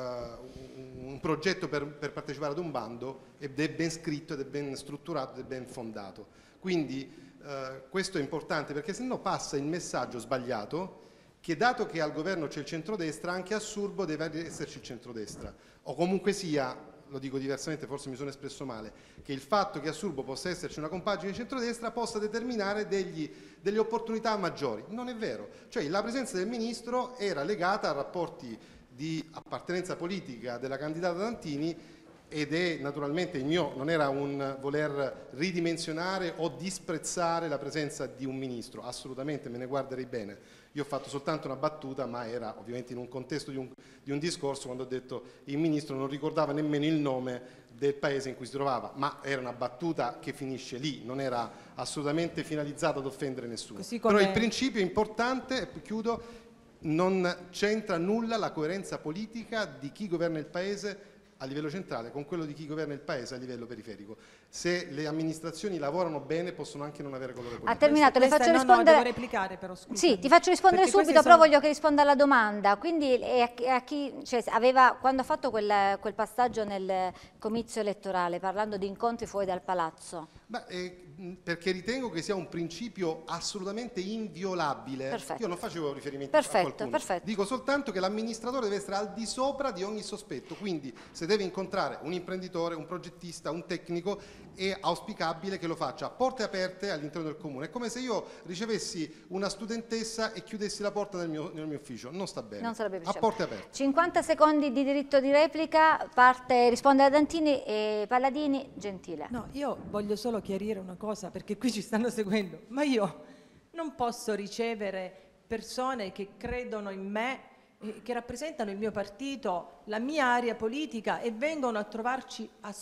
un progetto per, per, partecipare ad un bando ed è ben scritto, ed è ben strutturato, ed è ben fondato. Quindi eh, questo è importante perché se no passa il messaggio sbagliato che dato che al governo c'è il centrodestra, anche a Surbo deve esserci il centrodestra, o comunque sia, lo dico diversamente, forse mi sono espresso male, che il fatto che a Surbo possa esserci una compagine di centrodestra possa determinare degli, delle opportunità maggiori. Non è vero, cioè la presenza del ministro era legata a rapporti di appartenenza politica della candidata Dantini ed è naturalmente il mio, non era un voler ridimensionare o disprezzare la presenza di un ministro, assolutamente me ne guarderei bene, io ho fatto soltanto una battuta, ma era ovviamente in un contesto di un, di un discorso quando ho detto che il ministro non ricordava nemmeno il nome del paese in cui si trovava, ma era una battuta che finisce lì, non era assolutamente finalizzata ad offendere nessuno. Però il principio importante, chiudo, non c'entra nulla la coerenza politica di chi governa il paese a livello centrale con quello di chi governa il paese a livello periferico. Se le amministrazioni lavorano bene possono anche non avere colore politico. Ha terminato, le faccio rispondere. No, replicare però, scusami. Sì, ti faccio rispondere Perché subito, però voglio che risponda alla domanda. Quindi a chi cioè, aveva, quando ha fatto quel, quel passaggio nel comizio elettorale parlando di incontri fuori dal palazzo, Beh, eh, perché ritengo che sia un principio assolutamente inviolabile. Perfetto. Io non facevo riferimento perfetto, a qualcuno. Perfetto. Dico soltanto che l'amministratore deve essere al di sopra di ogni sospetto, quindi se deve incontrare un imprenditore, un progettista, un tecnico, è auspicabile che lo faccia a porte aperte all'interno del comune. È come se io ricevessi una studentessa e chiudessi la porta nel mio, nel mio ufficio, non sta bene. Non sarebbe più a porte aperte. 50 secondi di diritto di replica, parte, risponde a Dantini e Palladini, gentile. No, io voglio solo chiarire una cosa perché qui ci stanno seguendo, ma io non posso ricevere persone che credono in me eh, che rappresentano il mio partito, la mia area politica e vengono a trovarci a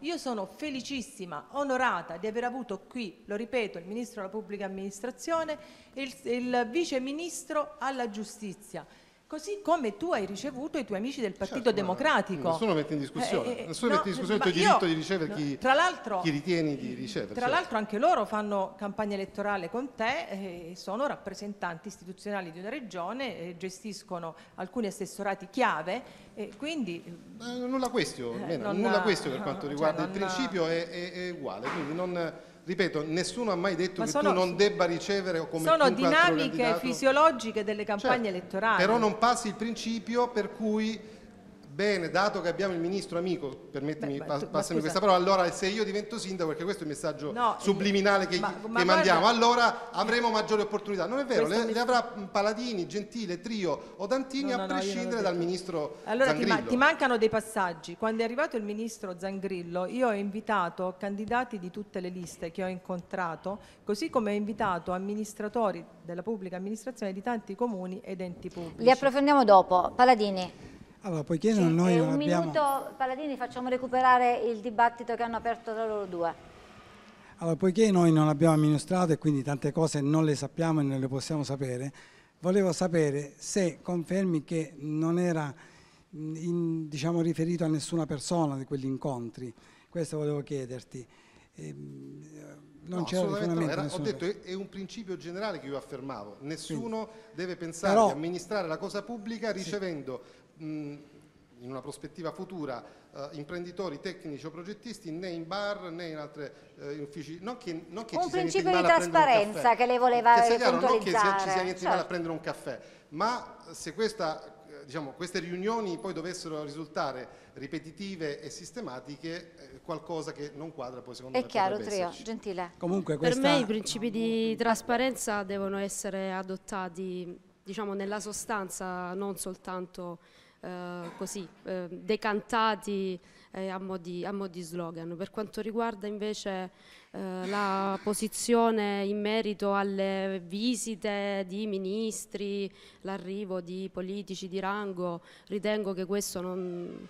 Io sono felicissima, onorata di aver avuto qui, lo ripeto, il Ministro della Pubblica Amministrazione e il, il Vice Ministro alla Giustizia così come tu hai ricevuto i tuoi amici del certo, Partito certo, Democratico. Nessuno mette in discussione, eh, eh nessuno no, mette in discussione il tuo diritto di ricevere chi, chi, ritieni di ricevere. Tra certo. l'altro anche loro fanno campagna elettorale con te e eh, sono rappresentanti istituzionali di una regione, eh, gestiscono alcuni assessorati chiave quindi... nulla questo, nulla questo per quanto cioè, riguarda cioè, il principio è, è, è uguale, quindi non ripeto, nessuno ha mai detto Ma che sono, tu non debba ricevere o come Sono dinamiche fisiologiche delle campagne cioè, elettorali. Però non passi il principio per cui Bene, dato che abbiamo il ministro amico, permettimi, Beh, tu, passami questa parola, allora se io divento sindaco, perché questo è il messaggio no, subliminale che, ma, che mandiamo, guarda, allora avremo maggiori opportunità. Non è vero, le, mi... le, avrà Paladini, Gentile, Trio o Dantini no, no, a prescindere dal ministro allora, Zangrillo. Allora ti, ti mancano dei passaggi. Quando è arrivato il ministro Zangrillo io ho invitato candidati di tutte le liste che ho incontrato, così come ho invitato amministratori della pubblica amministrazione di tanti comuni ed enti pubblici. Li approfondiamo dopo. Paladini. Allora, poiché sì, noi un abbiamo... minuto, Paladini, facciamo recuperare il dibattito che hanno aperto tra loro due. Allora, poiché noi non abbiamo amministrato e quindi tante cose non le sappiamo e non le possiamo sapere, volevo sapere se confermi che non era in, diciamo, riferito a nessuna persona di quegli incontri. Questo volevo chiederti. Eh, non no, c'era ragionamento. Era, ho detto è, è un principio generale che io affermavo. Nessuno Quindi. deve pensare Però, di amministrare la cosa pubblica ricevendo sì in una prospettiva futura eh, imprenditori tecnici o progettisti né in bar né in altri eh, uffici non che, non che un principio di trasparenza caffè, che lei voleva che sia chiaro, non che se, ci si niente certo. a prendere un caffè ma eh, se questa, eh, diciamo, queste riunioni poi dovessero risultare ripetitive e sistematiche eh, qualcosa che non quadra poi secondo è me è chiaro Trio, esserci. gentile Comunque questa... per me i principi di trasparenza devono essere adottati diciamo nella sostanza non soltanto eh, così, ehm, eh, decantati a mo, a, mo di, slogan. Per quanto riguarda invece eh, la posizione in merito alle visite di ministri, l'arrivo di politici di rango, ritengo che questo non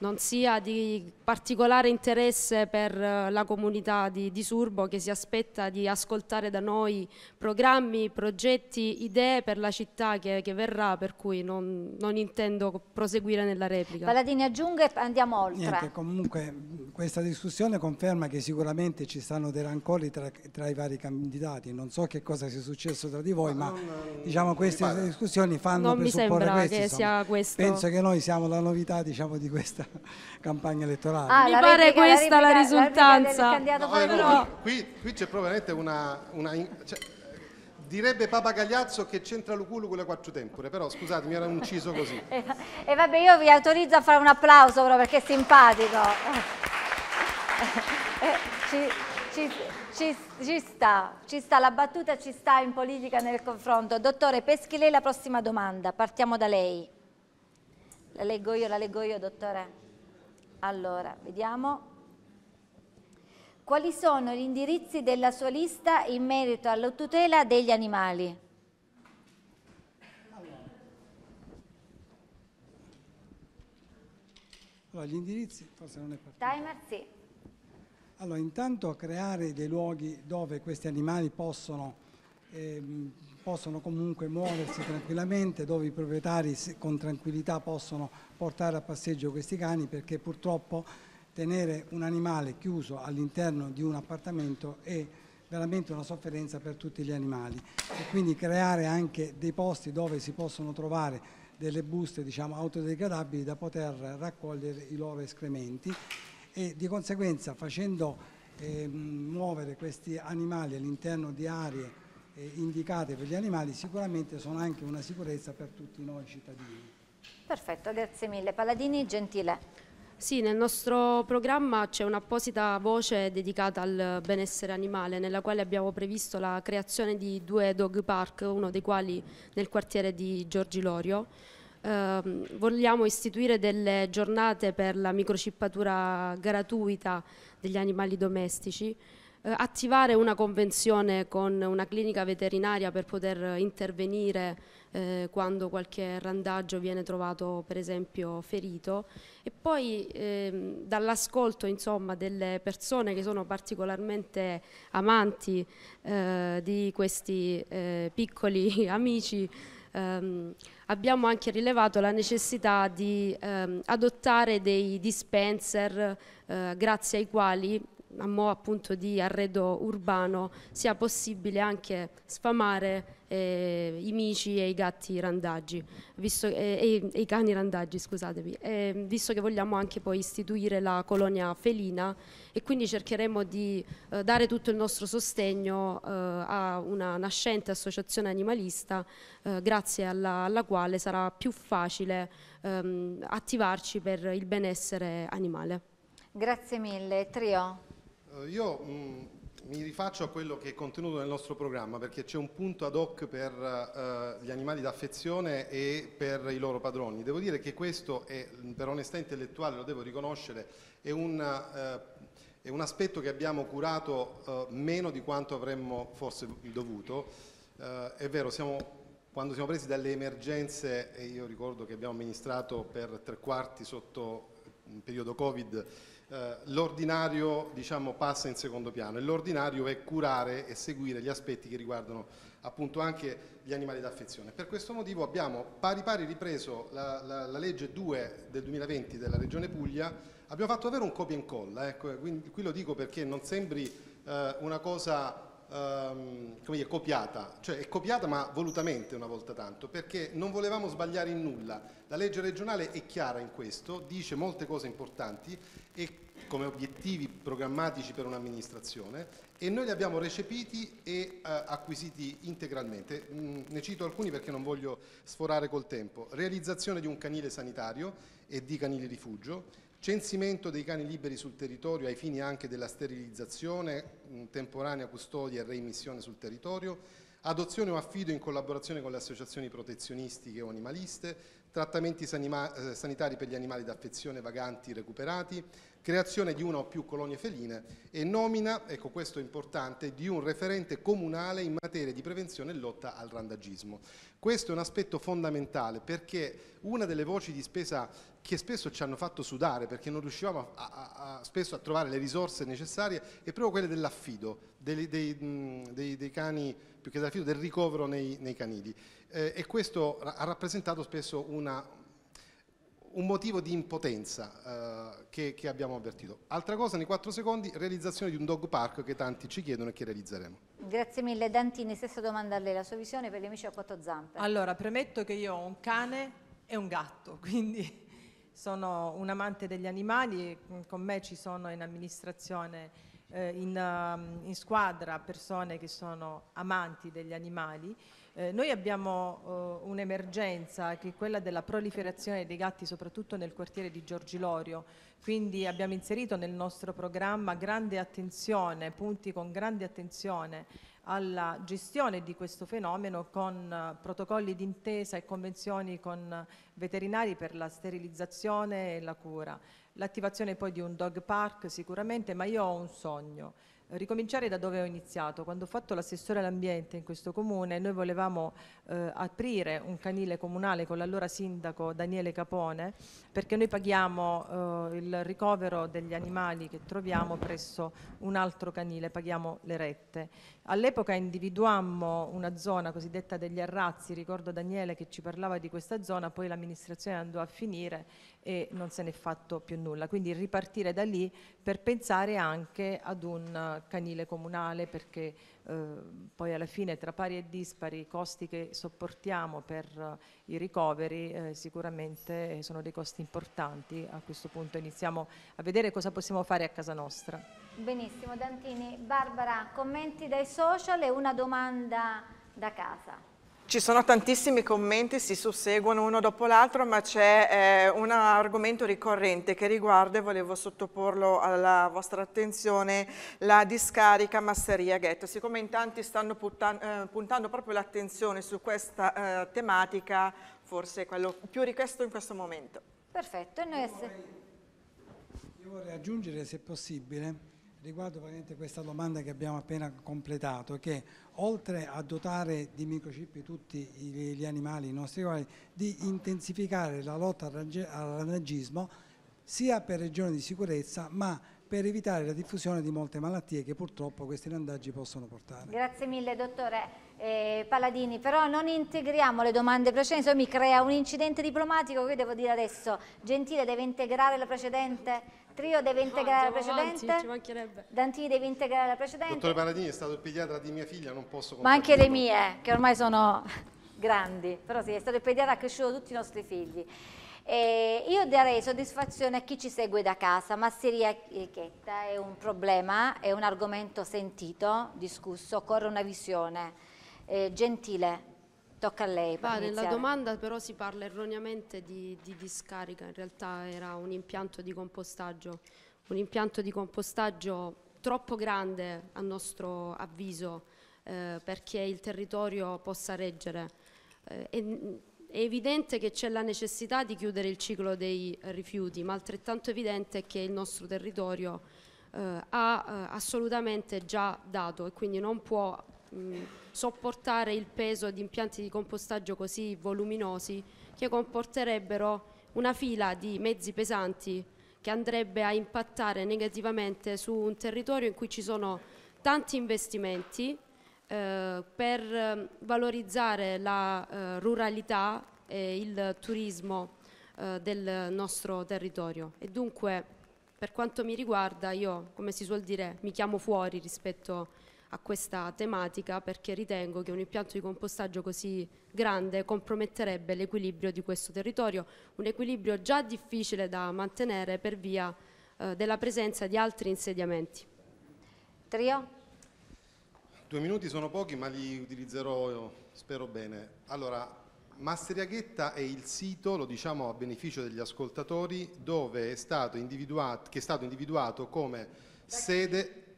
non sia di particolare interesse per eh, la comunità di, di Surbo che si aspetta di ascoltare da noi programmi, progetti, idee per la città che, che verrà, per cui non, non, intendo proseguire nella replica. Paladini aggiunga e andiamo oltre. Niente, comunque questa discussione conferma che sicuramente ci stanno dei rancori tra, tra, i vari candidati, non so che cosa sia successo tra di voi, ma, ma non, eh, diciamo, queste discussioni fanno non presupporre questo. Che questo. Penso che noi siamo la novità diciamo, di questa campagna elettorale. Ah, Mi pare replica, questa la, replica, la risultanza. La no, no, qui, qui c'è probabilmente una... una cioè, direbbe Papa Gagliazzo che c'entra l'uculo con le quattro tempore, però scusatemi, era inciso così. e vabbè, io vi autorizzo a fare un applauso però perché è simpatico. Eh, ci, ci, ci, ci, sta, ci sta, la battuta ci sta in politica nel confronto. Dottore, peschi lei la prossima domanda, partiamo da lei. La leggo io, la leggo io, dottore. Allora, vediamo. Quali sono gli indirizzi della sua lista in merito alla tutela degli animali? Allora, gli indirizzi forse non è partito. Timer sì. Allora, intanto creare dei luoghi dove questi animali possono ehm, possono comunque muoversi tranquillamente, dove i proprietari con tranquillità possono portare a passeggio questi cani perché purtroppo tenere un animale chiuso all'interno di un appartamento è veramente una sofferenza per tutti gli animali e quindi creare anche dei posti dove si possono trovare delle buste diciamo, autodegradabili da poter raccogliere i loro escrementi e di conseguenza facendo eh, muovere questi animali all'interno di aree eh, indicate per gli animali sicuramente sono anche una sicurezza per tutti noi cittadini. Perfetto, grazie mille. Paladini Gentile. Sì, nel nostro programma c'è un'apposita voce dedicata al benessere animale, nella quale abbiamo previsto la creazione di due dog park, uno dei quali nel quartiere di Giorgi Lorio. Eh, vogliamo istituire delle giornate per la microcippatura gratuita degli animali domestici eh, attivare una convenzione con una clinica veterinaria per poter intervenire eh, quando qualche randaggio viene trovato per esempio ferito e poi ehm, dall'ascolto insomma delle persone che sono particolarmente amanti eh, di questi eh, piccoli amici ehm, abbiamo anche rilevato la necessità di ehm, adottare dei dispenser eh, grazie ai quali a mo' appunto di arredo urbano sia possibile anche sfamare eh, i mici e i gatti randaggi, visto, eh, e, i cani randaggi, scusatevi, eh, visto che vogliamo anche poi istituire la colonia felina e quindi cercheremo di eh, dare tutto il nostro sostegno eh, a una nascente associazione animalista eh, grazie alla, alla, quale sarà più facile ehm, attivarci per il benessere animale. Grazie mille. Trio. Eh, io mh, mm, mi rifaccio a quello che è contenuto nel nostro programma perché c'è un punto ad hoc per uh, gli animali d'affezione e per i loro padroni. Devo dire che questo è, mm, per onestà intellettuale, lo devo riconoscere, è un, uh, è un aspetto che abbiamo curato uh, meno di quanto avremmo forse dovuto. è vero, siamo quando siamo presi dalle emergenze, e io ricordo che abbiamo amministrato per tre quarti sotto il mm, periodo Covid, eh, l'ordinario diciamo, passa in secondo piano e l'ordinario è curare e seguire gli aspetti che riguardano appunto anche gli animali d'affezione. Per questo motivo abbiamo pari pari ripreso la, la, la, legge 2 del 2020 della Regione Puglia, abbiamo fatto davvero un copia e incolla, ecco, quindi, qui lo dico perché non sembri eh, una cosa Um, come dire, copiata, cioè è copiata ma volutamente una volta tanto, perché non volevamo sbagliare in nulla. La legge regionale è chiara in questo, dice molte cose importanti e come obiettivi programmatici per un'amministrazione e noi li abbiamo recepiti e eh, acquisiti integralmente. Mm, ne cito alcuni perché non voglio sforare col tempo. Realizzazione di un canile sanitario e di canili rifugio, censimento dei cani liberi sul territorio ai fini anche della sterilizzazione, temporanea custodia e reimmissione sul territorio, adozione o affido in collaborazione con le associazioni protezionistiche o animaliste, trattamenti eh, sanitari per gli animali d'affezione vaganti recuperati, creazione di una o più colonie feline e nomina, ecco questo è importante, di un referente comunale in materia di prevenzione e lotta al randagismo. Questo è un aspetto fondamentale perché una delle voci di spesa che spesso ci hanno fatto sudare perché non riuscivamo a, a, a, spesso a trovare le risorse necessarie è proprio quella dell'affido, dei, dei, dei, dei cani più che della fiducia, del ricovero nei, nei canili. Eh, e questo ha rappresentato spesso una, un motivo di impotenza eh, che, che, abbiamo avvertito. Altra cosa, nei quattro secondi, realizzazione di un dog park che tanti ci chiedono e che realizzeremo. Grazie mille. Dantini, stessa domanda a lei, la sua visione per gli amici a quattro zampe. Allora, premetto che io ho un cane e un gatto, quindi sono un amante degli animali, con me ci sono in amministrazione eh, in, um, in, squadra persone che sono amanti degli animali. Eh, noi abbiamo eh, un'emergenza che è quella della proliferazione dei gatti soprattutto nel quartiere di Giorgilorio, quindi abbiamo inserito nel nostro programma grande attenzione, punti con grande attenzione alla gestione di questo fenomeno con uh, protocolli d'intesa e convenzioni con eh, veterinari per la sterilizzazione e la cura. L'attivazione poi di un dog park sicuramente, ma io ho un sogno. Ricominciare da dove ho iniziato. Quando ho fatto l'assessore all'ambiente in questo comune, noi volevamo eh, aprire un canile comunale con l'allora sindaco Daniele Capone perché noi paghiamo eh, il ricovero degli animali che troviamo presso un altro canile, paghiamo le rette. All'epoca individuammo una zona cosiddetta degli arrazzi, ricordo Daniele che ci parlava di questa zona, poi l'amministrazione andò a finire e non se n'è fatto più nulla, quindi ripartire da lì per pensare anche ad un canile comunale perché Ehm, poi alla fine tra pari e dispari i costi che sopportiamo per eh, i ricoveri eh, sicuramente eh, sono dei costi importanti, a questo punto iniziamo a vedere cosa possiamo fare a casa nostra. Benissimo Dantini, Barbara commenti dai social e una domanda da casa. Ci sono tantissimi commenti, si susseguono uno dopo l'altro, ma c'è eh, un argomento ricorrente che riguarda, e volevo sottoporlo alla vostra attenzione, la discarica Masseria Ghetto. Siccome in tanti stanno eh, puntando proprio l'attenzione su questa eh, tematica, forse è quello più richiesto in questo momento. Perfetto. Io vorrei, io vorrei aggiungere, se possibile, riguardo questa domanda che abbiamo appena completato, che oltre a dotare di microchip tutti gli animali, i nostri animali, di intensificare la lotta al ranaggismo sia per regioni di sicurezza ma per evitare la diffusione di molte malattie che purtroppo questi randaggi possono portare. Grazie mille dottore eh, Paladini, però non integriamo le domande precedenti, insomma mi crea un incidente diplomatico che devo dire adesso, Gentile deve integrare la precedente Trio deve integrare no, la precedente. Avanti, Dantini deve integrare la precedente. Dottore Paladini è stato il pediatra di mia figlia, non posso Ma anche le mie, eh, che ormai sono grandi, però sì, è stato il pediatra, ha cresciuto tutti i nostri figli. Eh, io darei soddisfazione a chi ci segue da casa, masseria etichetta è un problema, è un argomento sentito, discusso, occorre una visione eh, gentile Tocca a lei. Va, nella domanda però si parla erroneamente di, di discarica, in realtà era un impianto di compostaggio, un impianto di compostaggio troppo grande a nostro avviso eh, perché il territorio possa reggere. Eh, è, è, evidente che c'è la necessità di chiudere il ciclo dei rifiuti, ma altrettanto evidente è che il nostro territorio eh, ha eh, assolutamente già dato e quindi non può mh, mm, sopportare il peso di impianti di compostaggio così voluminosi che comporterebbero una fila di mezzi pesanti che andrebbe a impattare negativamente su un territorio in cui ci sono tanti investimenti eh, per mm, valorizzare la eh, ruralità e il turismo eh, del nostro territorio e dunque per quanto mi riguarda io come si suol dire mi chiamo fuori rispetto a questa tematica perché ritengo che un impianto di compostaggio così grande comprometterebbe l'equilibrio di questo territorio, un equilibrio già difficile da mantenere per via eh, della presenza di altri insediamenti. Trio? Due minuti sono pochi ma li utilizzerò, spero bene. Allora, Masteriaghetta è il sito, lo diciamo a beneficio degli ascoltatori, dove è stato individuato, che è stato individuato come sede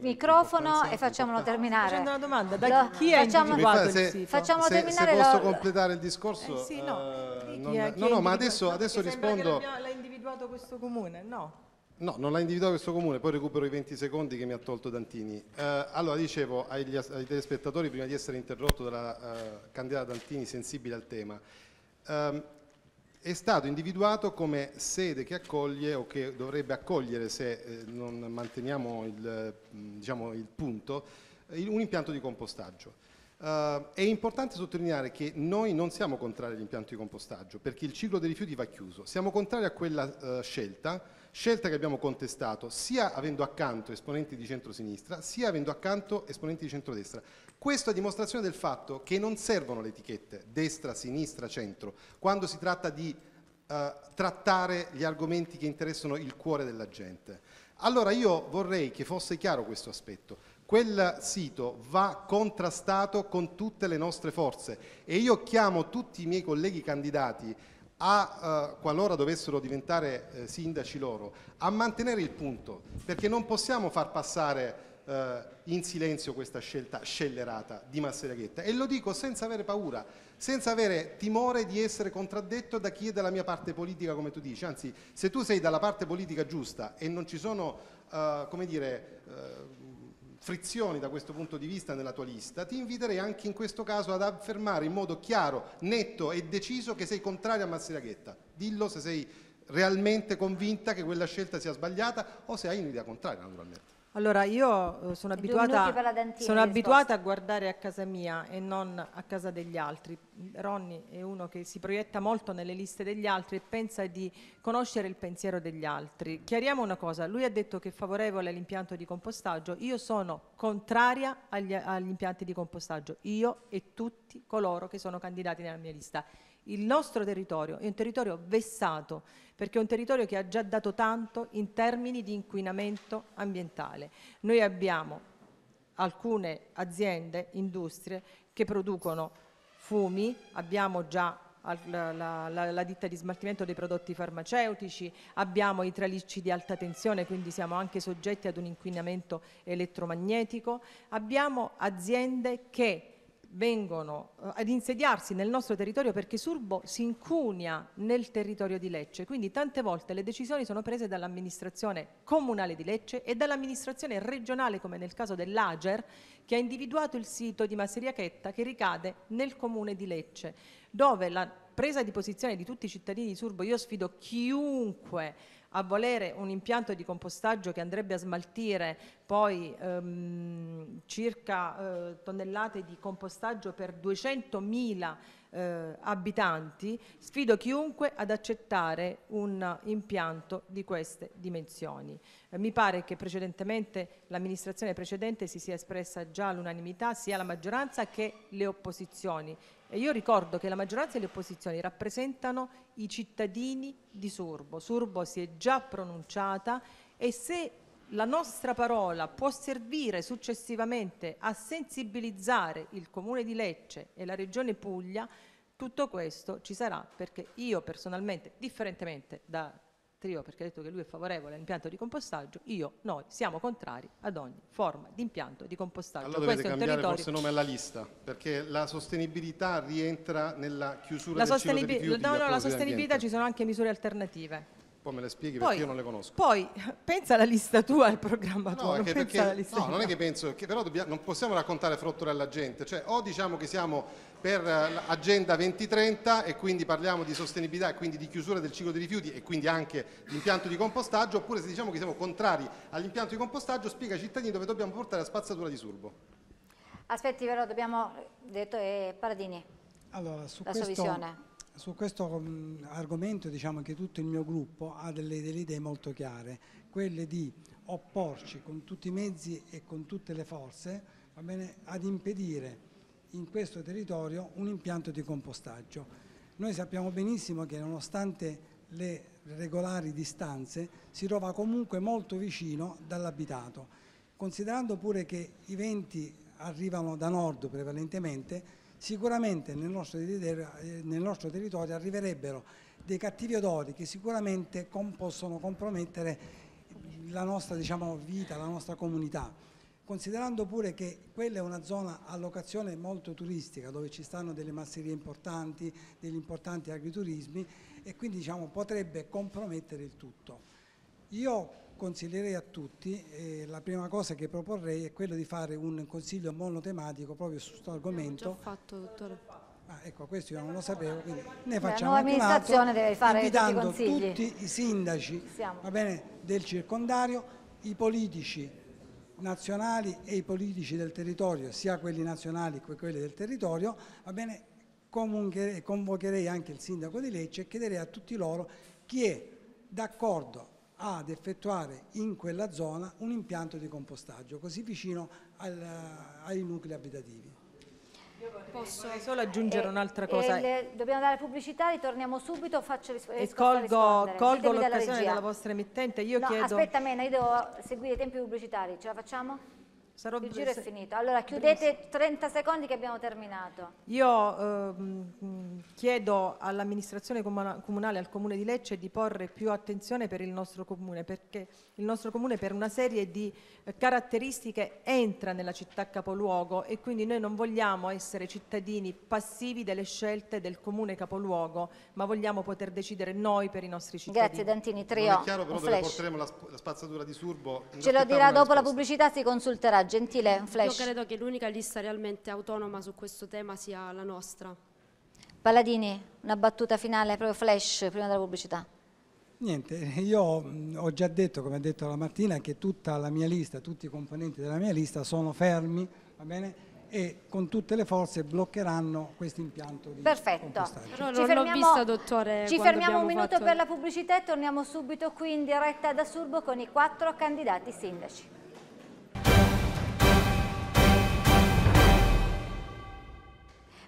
microfono e facciamolo terminare. Facendo una domanda, da chi è facciamo, individuato se, il sito? se, terminare se posso lo, completare il discorso? Eh, sì, no. Eh, chi, non, chi no, no, ma adesso, adesso rispondo... L'ha individuato questo comune, no? No, non l'ha individuato questo comune, poi recupero i 20 secondi che mi ha tolto Dantini. Eh, allora, dicevo agli, ai telespettatori, prima di essere interrotto dalla uh, candidata Dantini, sensibile al tema, um, è stato individuato come sede che accoglie o che dovrebbe accogliere, se eh, non manteniamo il, mm, diciamo, il punto, un impianto di compostaggio. Uh, è importante sottolineare che noi non siamo contrari all'impianto di compostaggio perché il ciclo dei rifiuti va chiuso, siamo contrari a quella uh, scelta Scelta che abbiamo contestato sia avendo accanto esponenti di centrosinistra, sia avendo accanto esponenti di centrodestra. Questo a dimostrazione del fatto che non servono le etichette destra, sinistra, centro, quando si tratta di eh, trattare gli argomenti che interessano il cuore della gente. Allora io vorrei che fosse chiaro questo aspetto quel sito va contrastato con tutte le nostre forze e io chiamo tutti i miei colleghi candidati a, eh, qualora dovessero diventare eh, sindaci loro, a mantenere il punto, perché non possiamo far passare eh, in silenzio questa scelta scellerata di Massereghetta e lo dico senza avere paura, senza avere timore di essere contraddetto da chi è dalla mia parte politica come tu dici, anzi se tu sei dalla parte politica giusta e non ci sono, eh, come dire eh, frizioni da questo punto di vista nella tua lista, ti inviterei anche in questo caso ad affermare in modo chiaro, netto e deciso che sei contrario a Massiraghetta. Dillo se sei realmente convinta che quella scelta sia sbagliata o se hai un'idea contraria naturalmente. Allora, io eh, sono, abituata, sono abituata, a guardare a casa mia e non a casa degli altri. Ronny è uno che si proietta molto nelle liste degli altri e pensa di conoscere il pensiero degli altri. Chiariamo una cosa, lui ha detto che è favorevole all'impianto di compostaggio, io sono contraria agli, agli impianti di compostaggio, io e tutti coloro che sono candidati nella mia lista. Il nostro territorio è un territorio vessato perché è un territorio che ha già dato tanto in termini di inquinamento ambientale. Noi abbiamo alcune aziende, industrie che producono fumi, abbiamo già la, la, la, la, ditta di smaltimento dei prodotti farmaceutici, abbiamo i tralicci di alta tensione, quindi siamo anche soggetti ad un inquinamento elettromagnetico, abbiamo aziende che vengono eh, ad insediarsi nel nostro territorio perché Surbo si incunia nel territorio di Lecce, quindi tante volte le decisioni sono prese dall'amministrazione comunale di Lecce e dall'amministrazione regionale come nel caso dell'Ager che ha individuato il sito di Masseriachetta che ricade nel comune di Lecce dove la presa di posizione di tutti i cittadini di Surbo, io sfido chiunque a volere un impianto di compostaggio che andrebbe a smaltire poi ehm, circa eh, tonnellate di compostaggio per 200.000 eh, abitanti, sfido chiunque ad accettare un impianto di queste dimensioni. Eh, mi pare che precedentemente l'amministrazione precedente si sia espressa già all'unanimità sia la maggioranza che le opposizioni e io ricordo che la maggioranza e le opposizioni rappresentano i cittadini di Sorbo. Sorbo si è già pronunciata e se la nostra parola può servire successivamente a sensibilizzare il Comune di Lecce e la Regione Puglia, tutto questo ci sarà perché io personalmente, differentemente da Trio perché ha detto che lui è favorevole all'impianto di compostaggio, io, noi siamo contrari ad ogni forma di impianto di compostaggio. Allora Questo cambiare territorio... forse nome alla lista, perché la sostenibilità rientra nella chiusura la del sostenibil- No, no, la sostenibilità ci sono anche misure alternative poi me le spieghi poi, perché io non le conosco. Poi pensa alla lista tua al programma no, non perché, No, non è che penso, che però dobbiamo, non possiamo raccontare frottole alla gente, cioè o diciamo che siamo per eh, l'agenda 2030 e quindi parliamo di sostenibilità e quindi di chiusura del ciclo dei rifiuti e quindi anche l'impianto di compostaggio, oppure se diciamo che siamo contrari all'impianto di compostaggio, spiega ai cittadini dove dobbiamo portare la spazzatura di Surbo. Aspetti però, dobbiamo, detto, eh, Paradini, allora, su la sua questo... Su questo mm, argomento diciamo che tutto il mio gruppo ha delle, delle idee molto chiare, quelle di opporci con tutti i mezzi e con tutte le forze bene, ad impedire in questo territorio un impianto di compostaggio. Noi sappiamo benissimo che nonostante le regolari distanze si trova comunque molto vicino dall'abitato, considerando pure che i venti arrivano da nord prevalentemente, sicuramente nel nostro, eh, nel nostro territorio arriverebbero dei cattivi odori che sicuramente possono compromettere la nostra diciamo, vita, la nostra comunità. Considerando pure che quella è una zona a locazione molto turistica, dove ci stanno delle masserie importanti, degli importanti agriturismi e quindi diciamo, potrebbe compromettere il tutto. Io consiglierei a tutti, eh, la prima cosa che proporrei è quello di fare un consiglio monotematico proprio su questo argomento. L'abbiamo già fatto, dottore. Ah, ecco, questo io non lo sapevo, quindi ne facciamo un altro, deve fare invitando tutti i, tutti i sindaci bene, del circondario, i politici nazionali e i politici del territorio, sia quelli nazionali che quelli del territorio, va bene, convocherei anche il sindaco di Lecce e chiederei a tutti loro chi è d'accordo ad effettuare in quella zona un impianto di compostaggio, così vicino al, ai nuclei abitativi. Posso solo aggiungere eh, un'altra cosa? Eh, le, dobbiamo dare pubblicità, ritorniamo subito, faccio eh, rispondere. E colgo, colgo l'occasione della vostra emittente, io no, chiedo... aspetta meno, io devo seguire i tempi pubblicitari, ce la facciamo? Sarò Il giro è finito. Allora chiudete brevissimo. 30 secondi che abbiamo terminato. Io ehm, chiedo all'amministrazione comunale, al comune di Lecce, di porre più attenzione per il nostro comune, perché il nostro comune per una serie di eh, caratteristiche entra nella città capoluogo e quindi noi non vogliamo essere cittadini passivi delle scelte del comune capoluogo, ma vogliamo poter decidere noi per i nostri cittadini. Grazie Dantini, Trio. Non è chiaro però dove porteremo la, la spazzatura di Surbo. Ce lo dirà dopo risposta. la pubblicità, si consulterà. Gentile, un flash. Io credo che l'unica lista realmente autonoma su questo tema sia la nostra. Paladini, una battuta finale, proprio flash, prima della pubblicità. Niente, io ho già detto, come ha detto la Martina, che tutta la mia lista, tutti i componenti della mia lista sono fermi, va bene? e con tutte le forze bloccheranno questo impianto di Perfetto. Però ci fermiamo, vista, dottore, ci fermiamo un minuto fatto... per la pubblicità e torniamo subito qui in diretta da Surbo con i quattro candidati sindaci.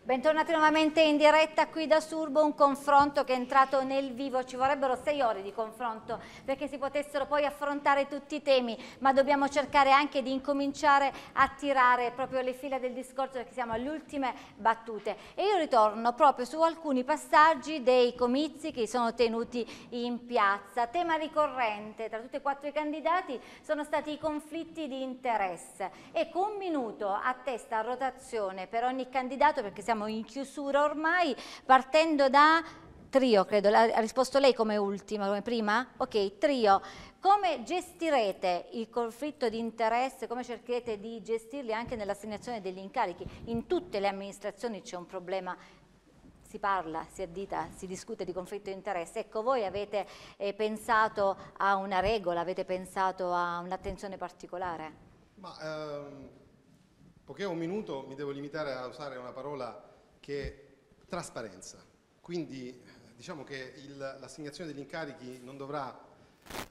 Bentornati nuovamente in diretta qui da Surbo, un confronto che è entrato nel vivo, ci vorrebbero sei ore di confronto perché si potessero poi affrontare tutti i temi, ma dobbiamo cercare anche di incominciare a tirare proprio le fila del discorso perché siamo alle ultime battute. E io ritorno proprio su alcuni passaggi dei comizi che sono tenuti in piazza. Tema ricorrente tra tutti e quattro i candidati sono stati i conflitti di interesse. Ecco, un minuto a testa, a rotazione per ogni candidato perché siamo siamo in chiusura ormai, partendo da Trio, credo, ha risposto lei come ultima, come prima? Ok, Trio, come gestirete il conflitto di interesse, come cercherete di gestirli anche nell'assegnazione degli incarichi? In tutte le amministrazioni c'è un problema si parla, si addita, si discute di conflitto di interesse. Ecco, voi avete eh, pensato a una regola, avete pensato a un'attenzione particolare? Ma, ehm, poiché ho un minuto mi devo limitare a usare una parola che è trasparenza. Quindi diciamo che l'assegnazione degli incarichi non dovrà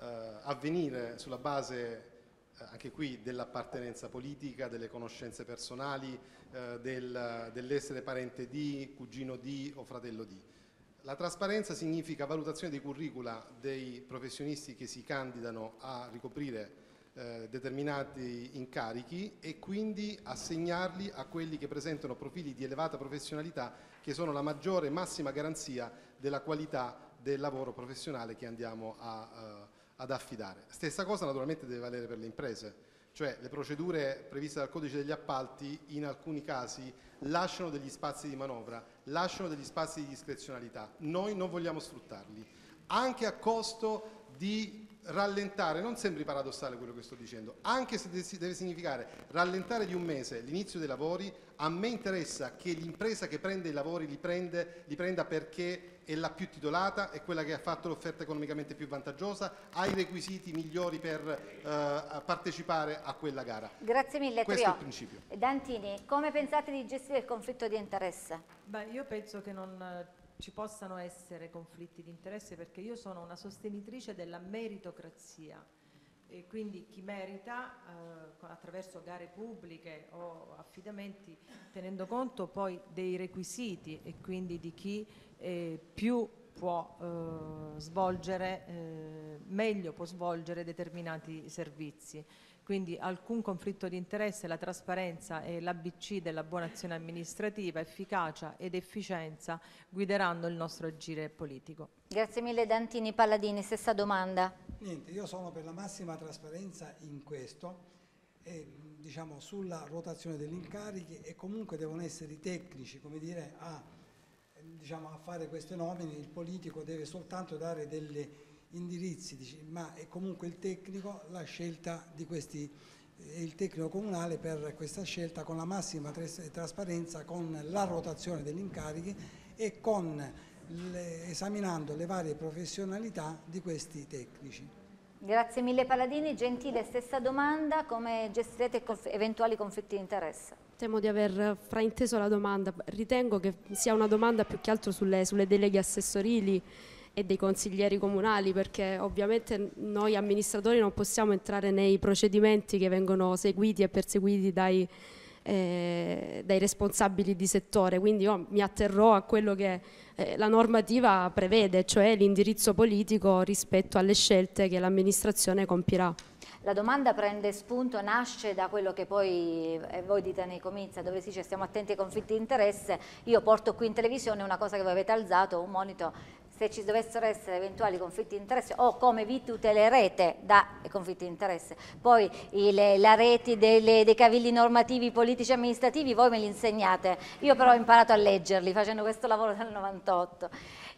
eh, avvenire sulla base eh, anche qui dell'appartenenza politica, delle conoscenze personali, eh, del, dell'essere parente di, cugino di o fratello di. La trasparenza significa valutazione dei curricula dei professionisti che si candidano a ricoprire eh, determinati incarichi e quindi assegnarli a quelli che presentano profili di elevata professionalità che sono la maggiore e massima garanzia della qualità del lavoro professionale che andiamo a, eh, ad affidare. Stessa cosa naturalmente deve valere per le imprese, cioè le procedure previste dal codice degli appalti in alcuni casi lasciano degli spazi di manovra, lasciano degli spazi di discrezionalità, noi non vogliamo sfruttarli, anche a costo di rallentare, non sembri paradossale quello che sto dicendo, anche se deve significare rallentare di un mese l'inizio dei lavori, a me interessa che l'impresa che prende i lavori li, prende, li prenda perché è la più titolata, è quella che ha fatto l'offerta economicamente più vantaggiosa, ha i requisiti migliori per eh, partecipare a quella gara. Grazie mille, Questo Trio. è il principio. Dantini, come pensate di gestire il conflitto di interesse? Beh, io penso che non ci possano essere conflitti di interesse perché io sono una sostenitrice della meritocrazia e quindi chi merita eh, attraverso gare pubbliche o affidamenti tenendo conto poi dei requisiti e quindi di chi eh, più può eh, svolgere, eh, meglio può svolgere determinati servizi quindi alcun conflitto di interesse, la trasparenza e l'ABC della buona azione amministrativa, efficacia ed efficienza guideranno il nostro agire politico. Grazie mille Dantini Palladini, stessa domanda. Niente, io sono per la massima trasparenza in questo, e, diciamo, sulla rotazione degli incarichi e comunque devono essere i tecnici, come dire, a, diciamo, a fare queste nomine, il politico deve soltanto dare delle indirizzi, ma è comunque il tecnico la scelta di questi il tecnico comunale per questa scelta con la massima trasparenza, con la rotazione degli incarichi e con le, esaminando le varie professionalità di questi tecnici. Grazie mille Paladini, Gentile stessa domanda, come gestirete conf eventuali conflitti di interesse? Temo di aver frainteso la domanda, ritengo che sia una domanda più che altro sulle, sulle deleghe assessorili e dei consiglieri comunali perché ovviamente noi amministratori non possiamo entrare nei procedimenti che vengono seguiti e perseguiti dai, eh, dai responsabili di settore, quindi io mi atterrò a quello che eh, la normativa prevede, cioè l'indirizzo politico rispetto alle scelte che l'amministrazione compirà. La domanda prende spunto, nasce da quello che poi eh, voi dite nei comizi, dove si dice stiamo attenti ai conflitti di interesse, io porto qui in televisione una cosa che voi avete alzato, un monito se ci dovessero essere eventuali conflitti di interesse o come vi tutelerete da conflitti di interesse. Poi i, la rete delle, dei cavilli normativi politici e amministrativi voi me li insegnate, io però ho imparato a leggerli facendo questo lavoro dal 98.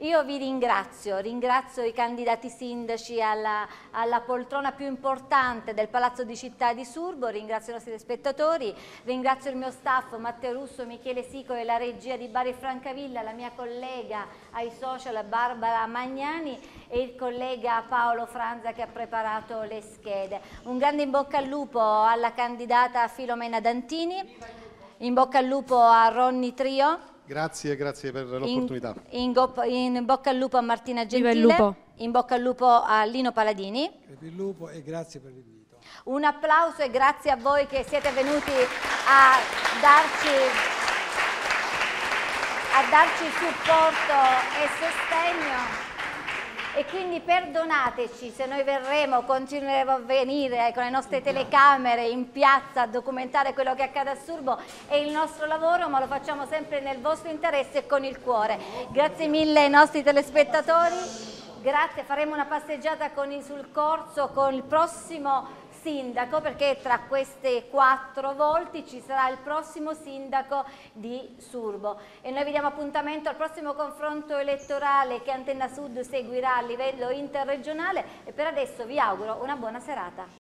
Io vi ringrazio, ringrazio i candidati sindaci alla, alla poltrona più importante del Palazzo di Città di Surbo, ringrazio i nostri spettatori, ringrazio il mio staff Matteo Russo, Michele Sico e la regia di Bari Francavilla, la mia collega ai social Barbara Magnani e il collega Paolo Franza che ha preparato le schede. Un grande in bocca al lupo alla candidata Filomena Dantini, in bocca al lupo a Ronny Trio Grazie, grazie per l'opportunità. In, in, in, bocca al lupo a Martina Gentile, in bocca al lupo a Lino Paladini. il lupo e grazie per l'invito. Un applauso e grazie a voi che siete venuti a darci, a darci supporto e sostegno e quindi perdonateci se noi verremo, continueremo a venire eh, con le nostre telecamere in piazza a documentare quello che accade a Surbo, è il nostro lavoro ma lo facciamo sempre nel vostro interesse e con il cuore. Grazie mille ai nostri telespettatori, grazie, faremo una passeggiata con, sul corso con il prossimo sindaco perché tra queste quattro volti ci sarà il prossimo sindaco di Surbo e noi vi diamo appuntamento al prossimo confronto elettorale che Antenna Sud seguirà a livello interregionale e per adesso vi auguro una buona serata.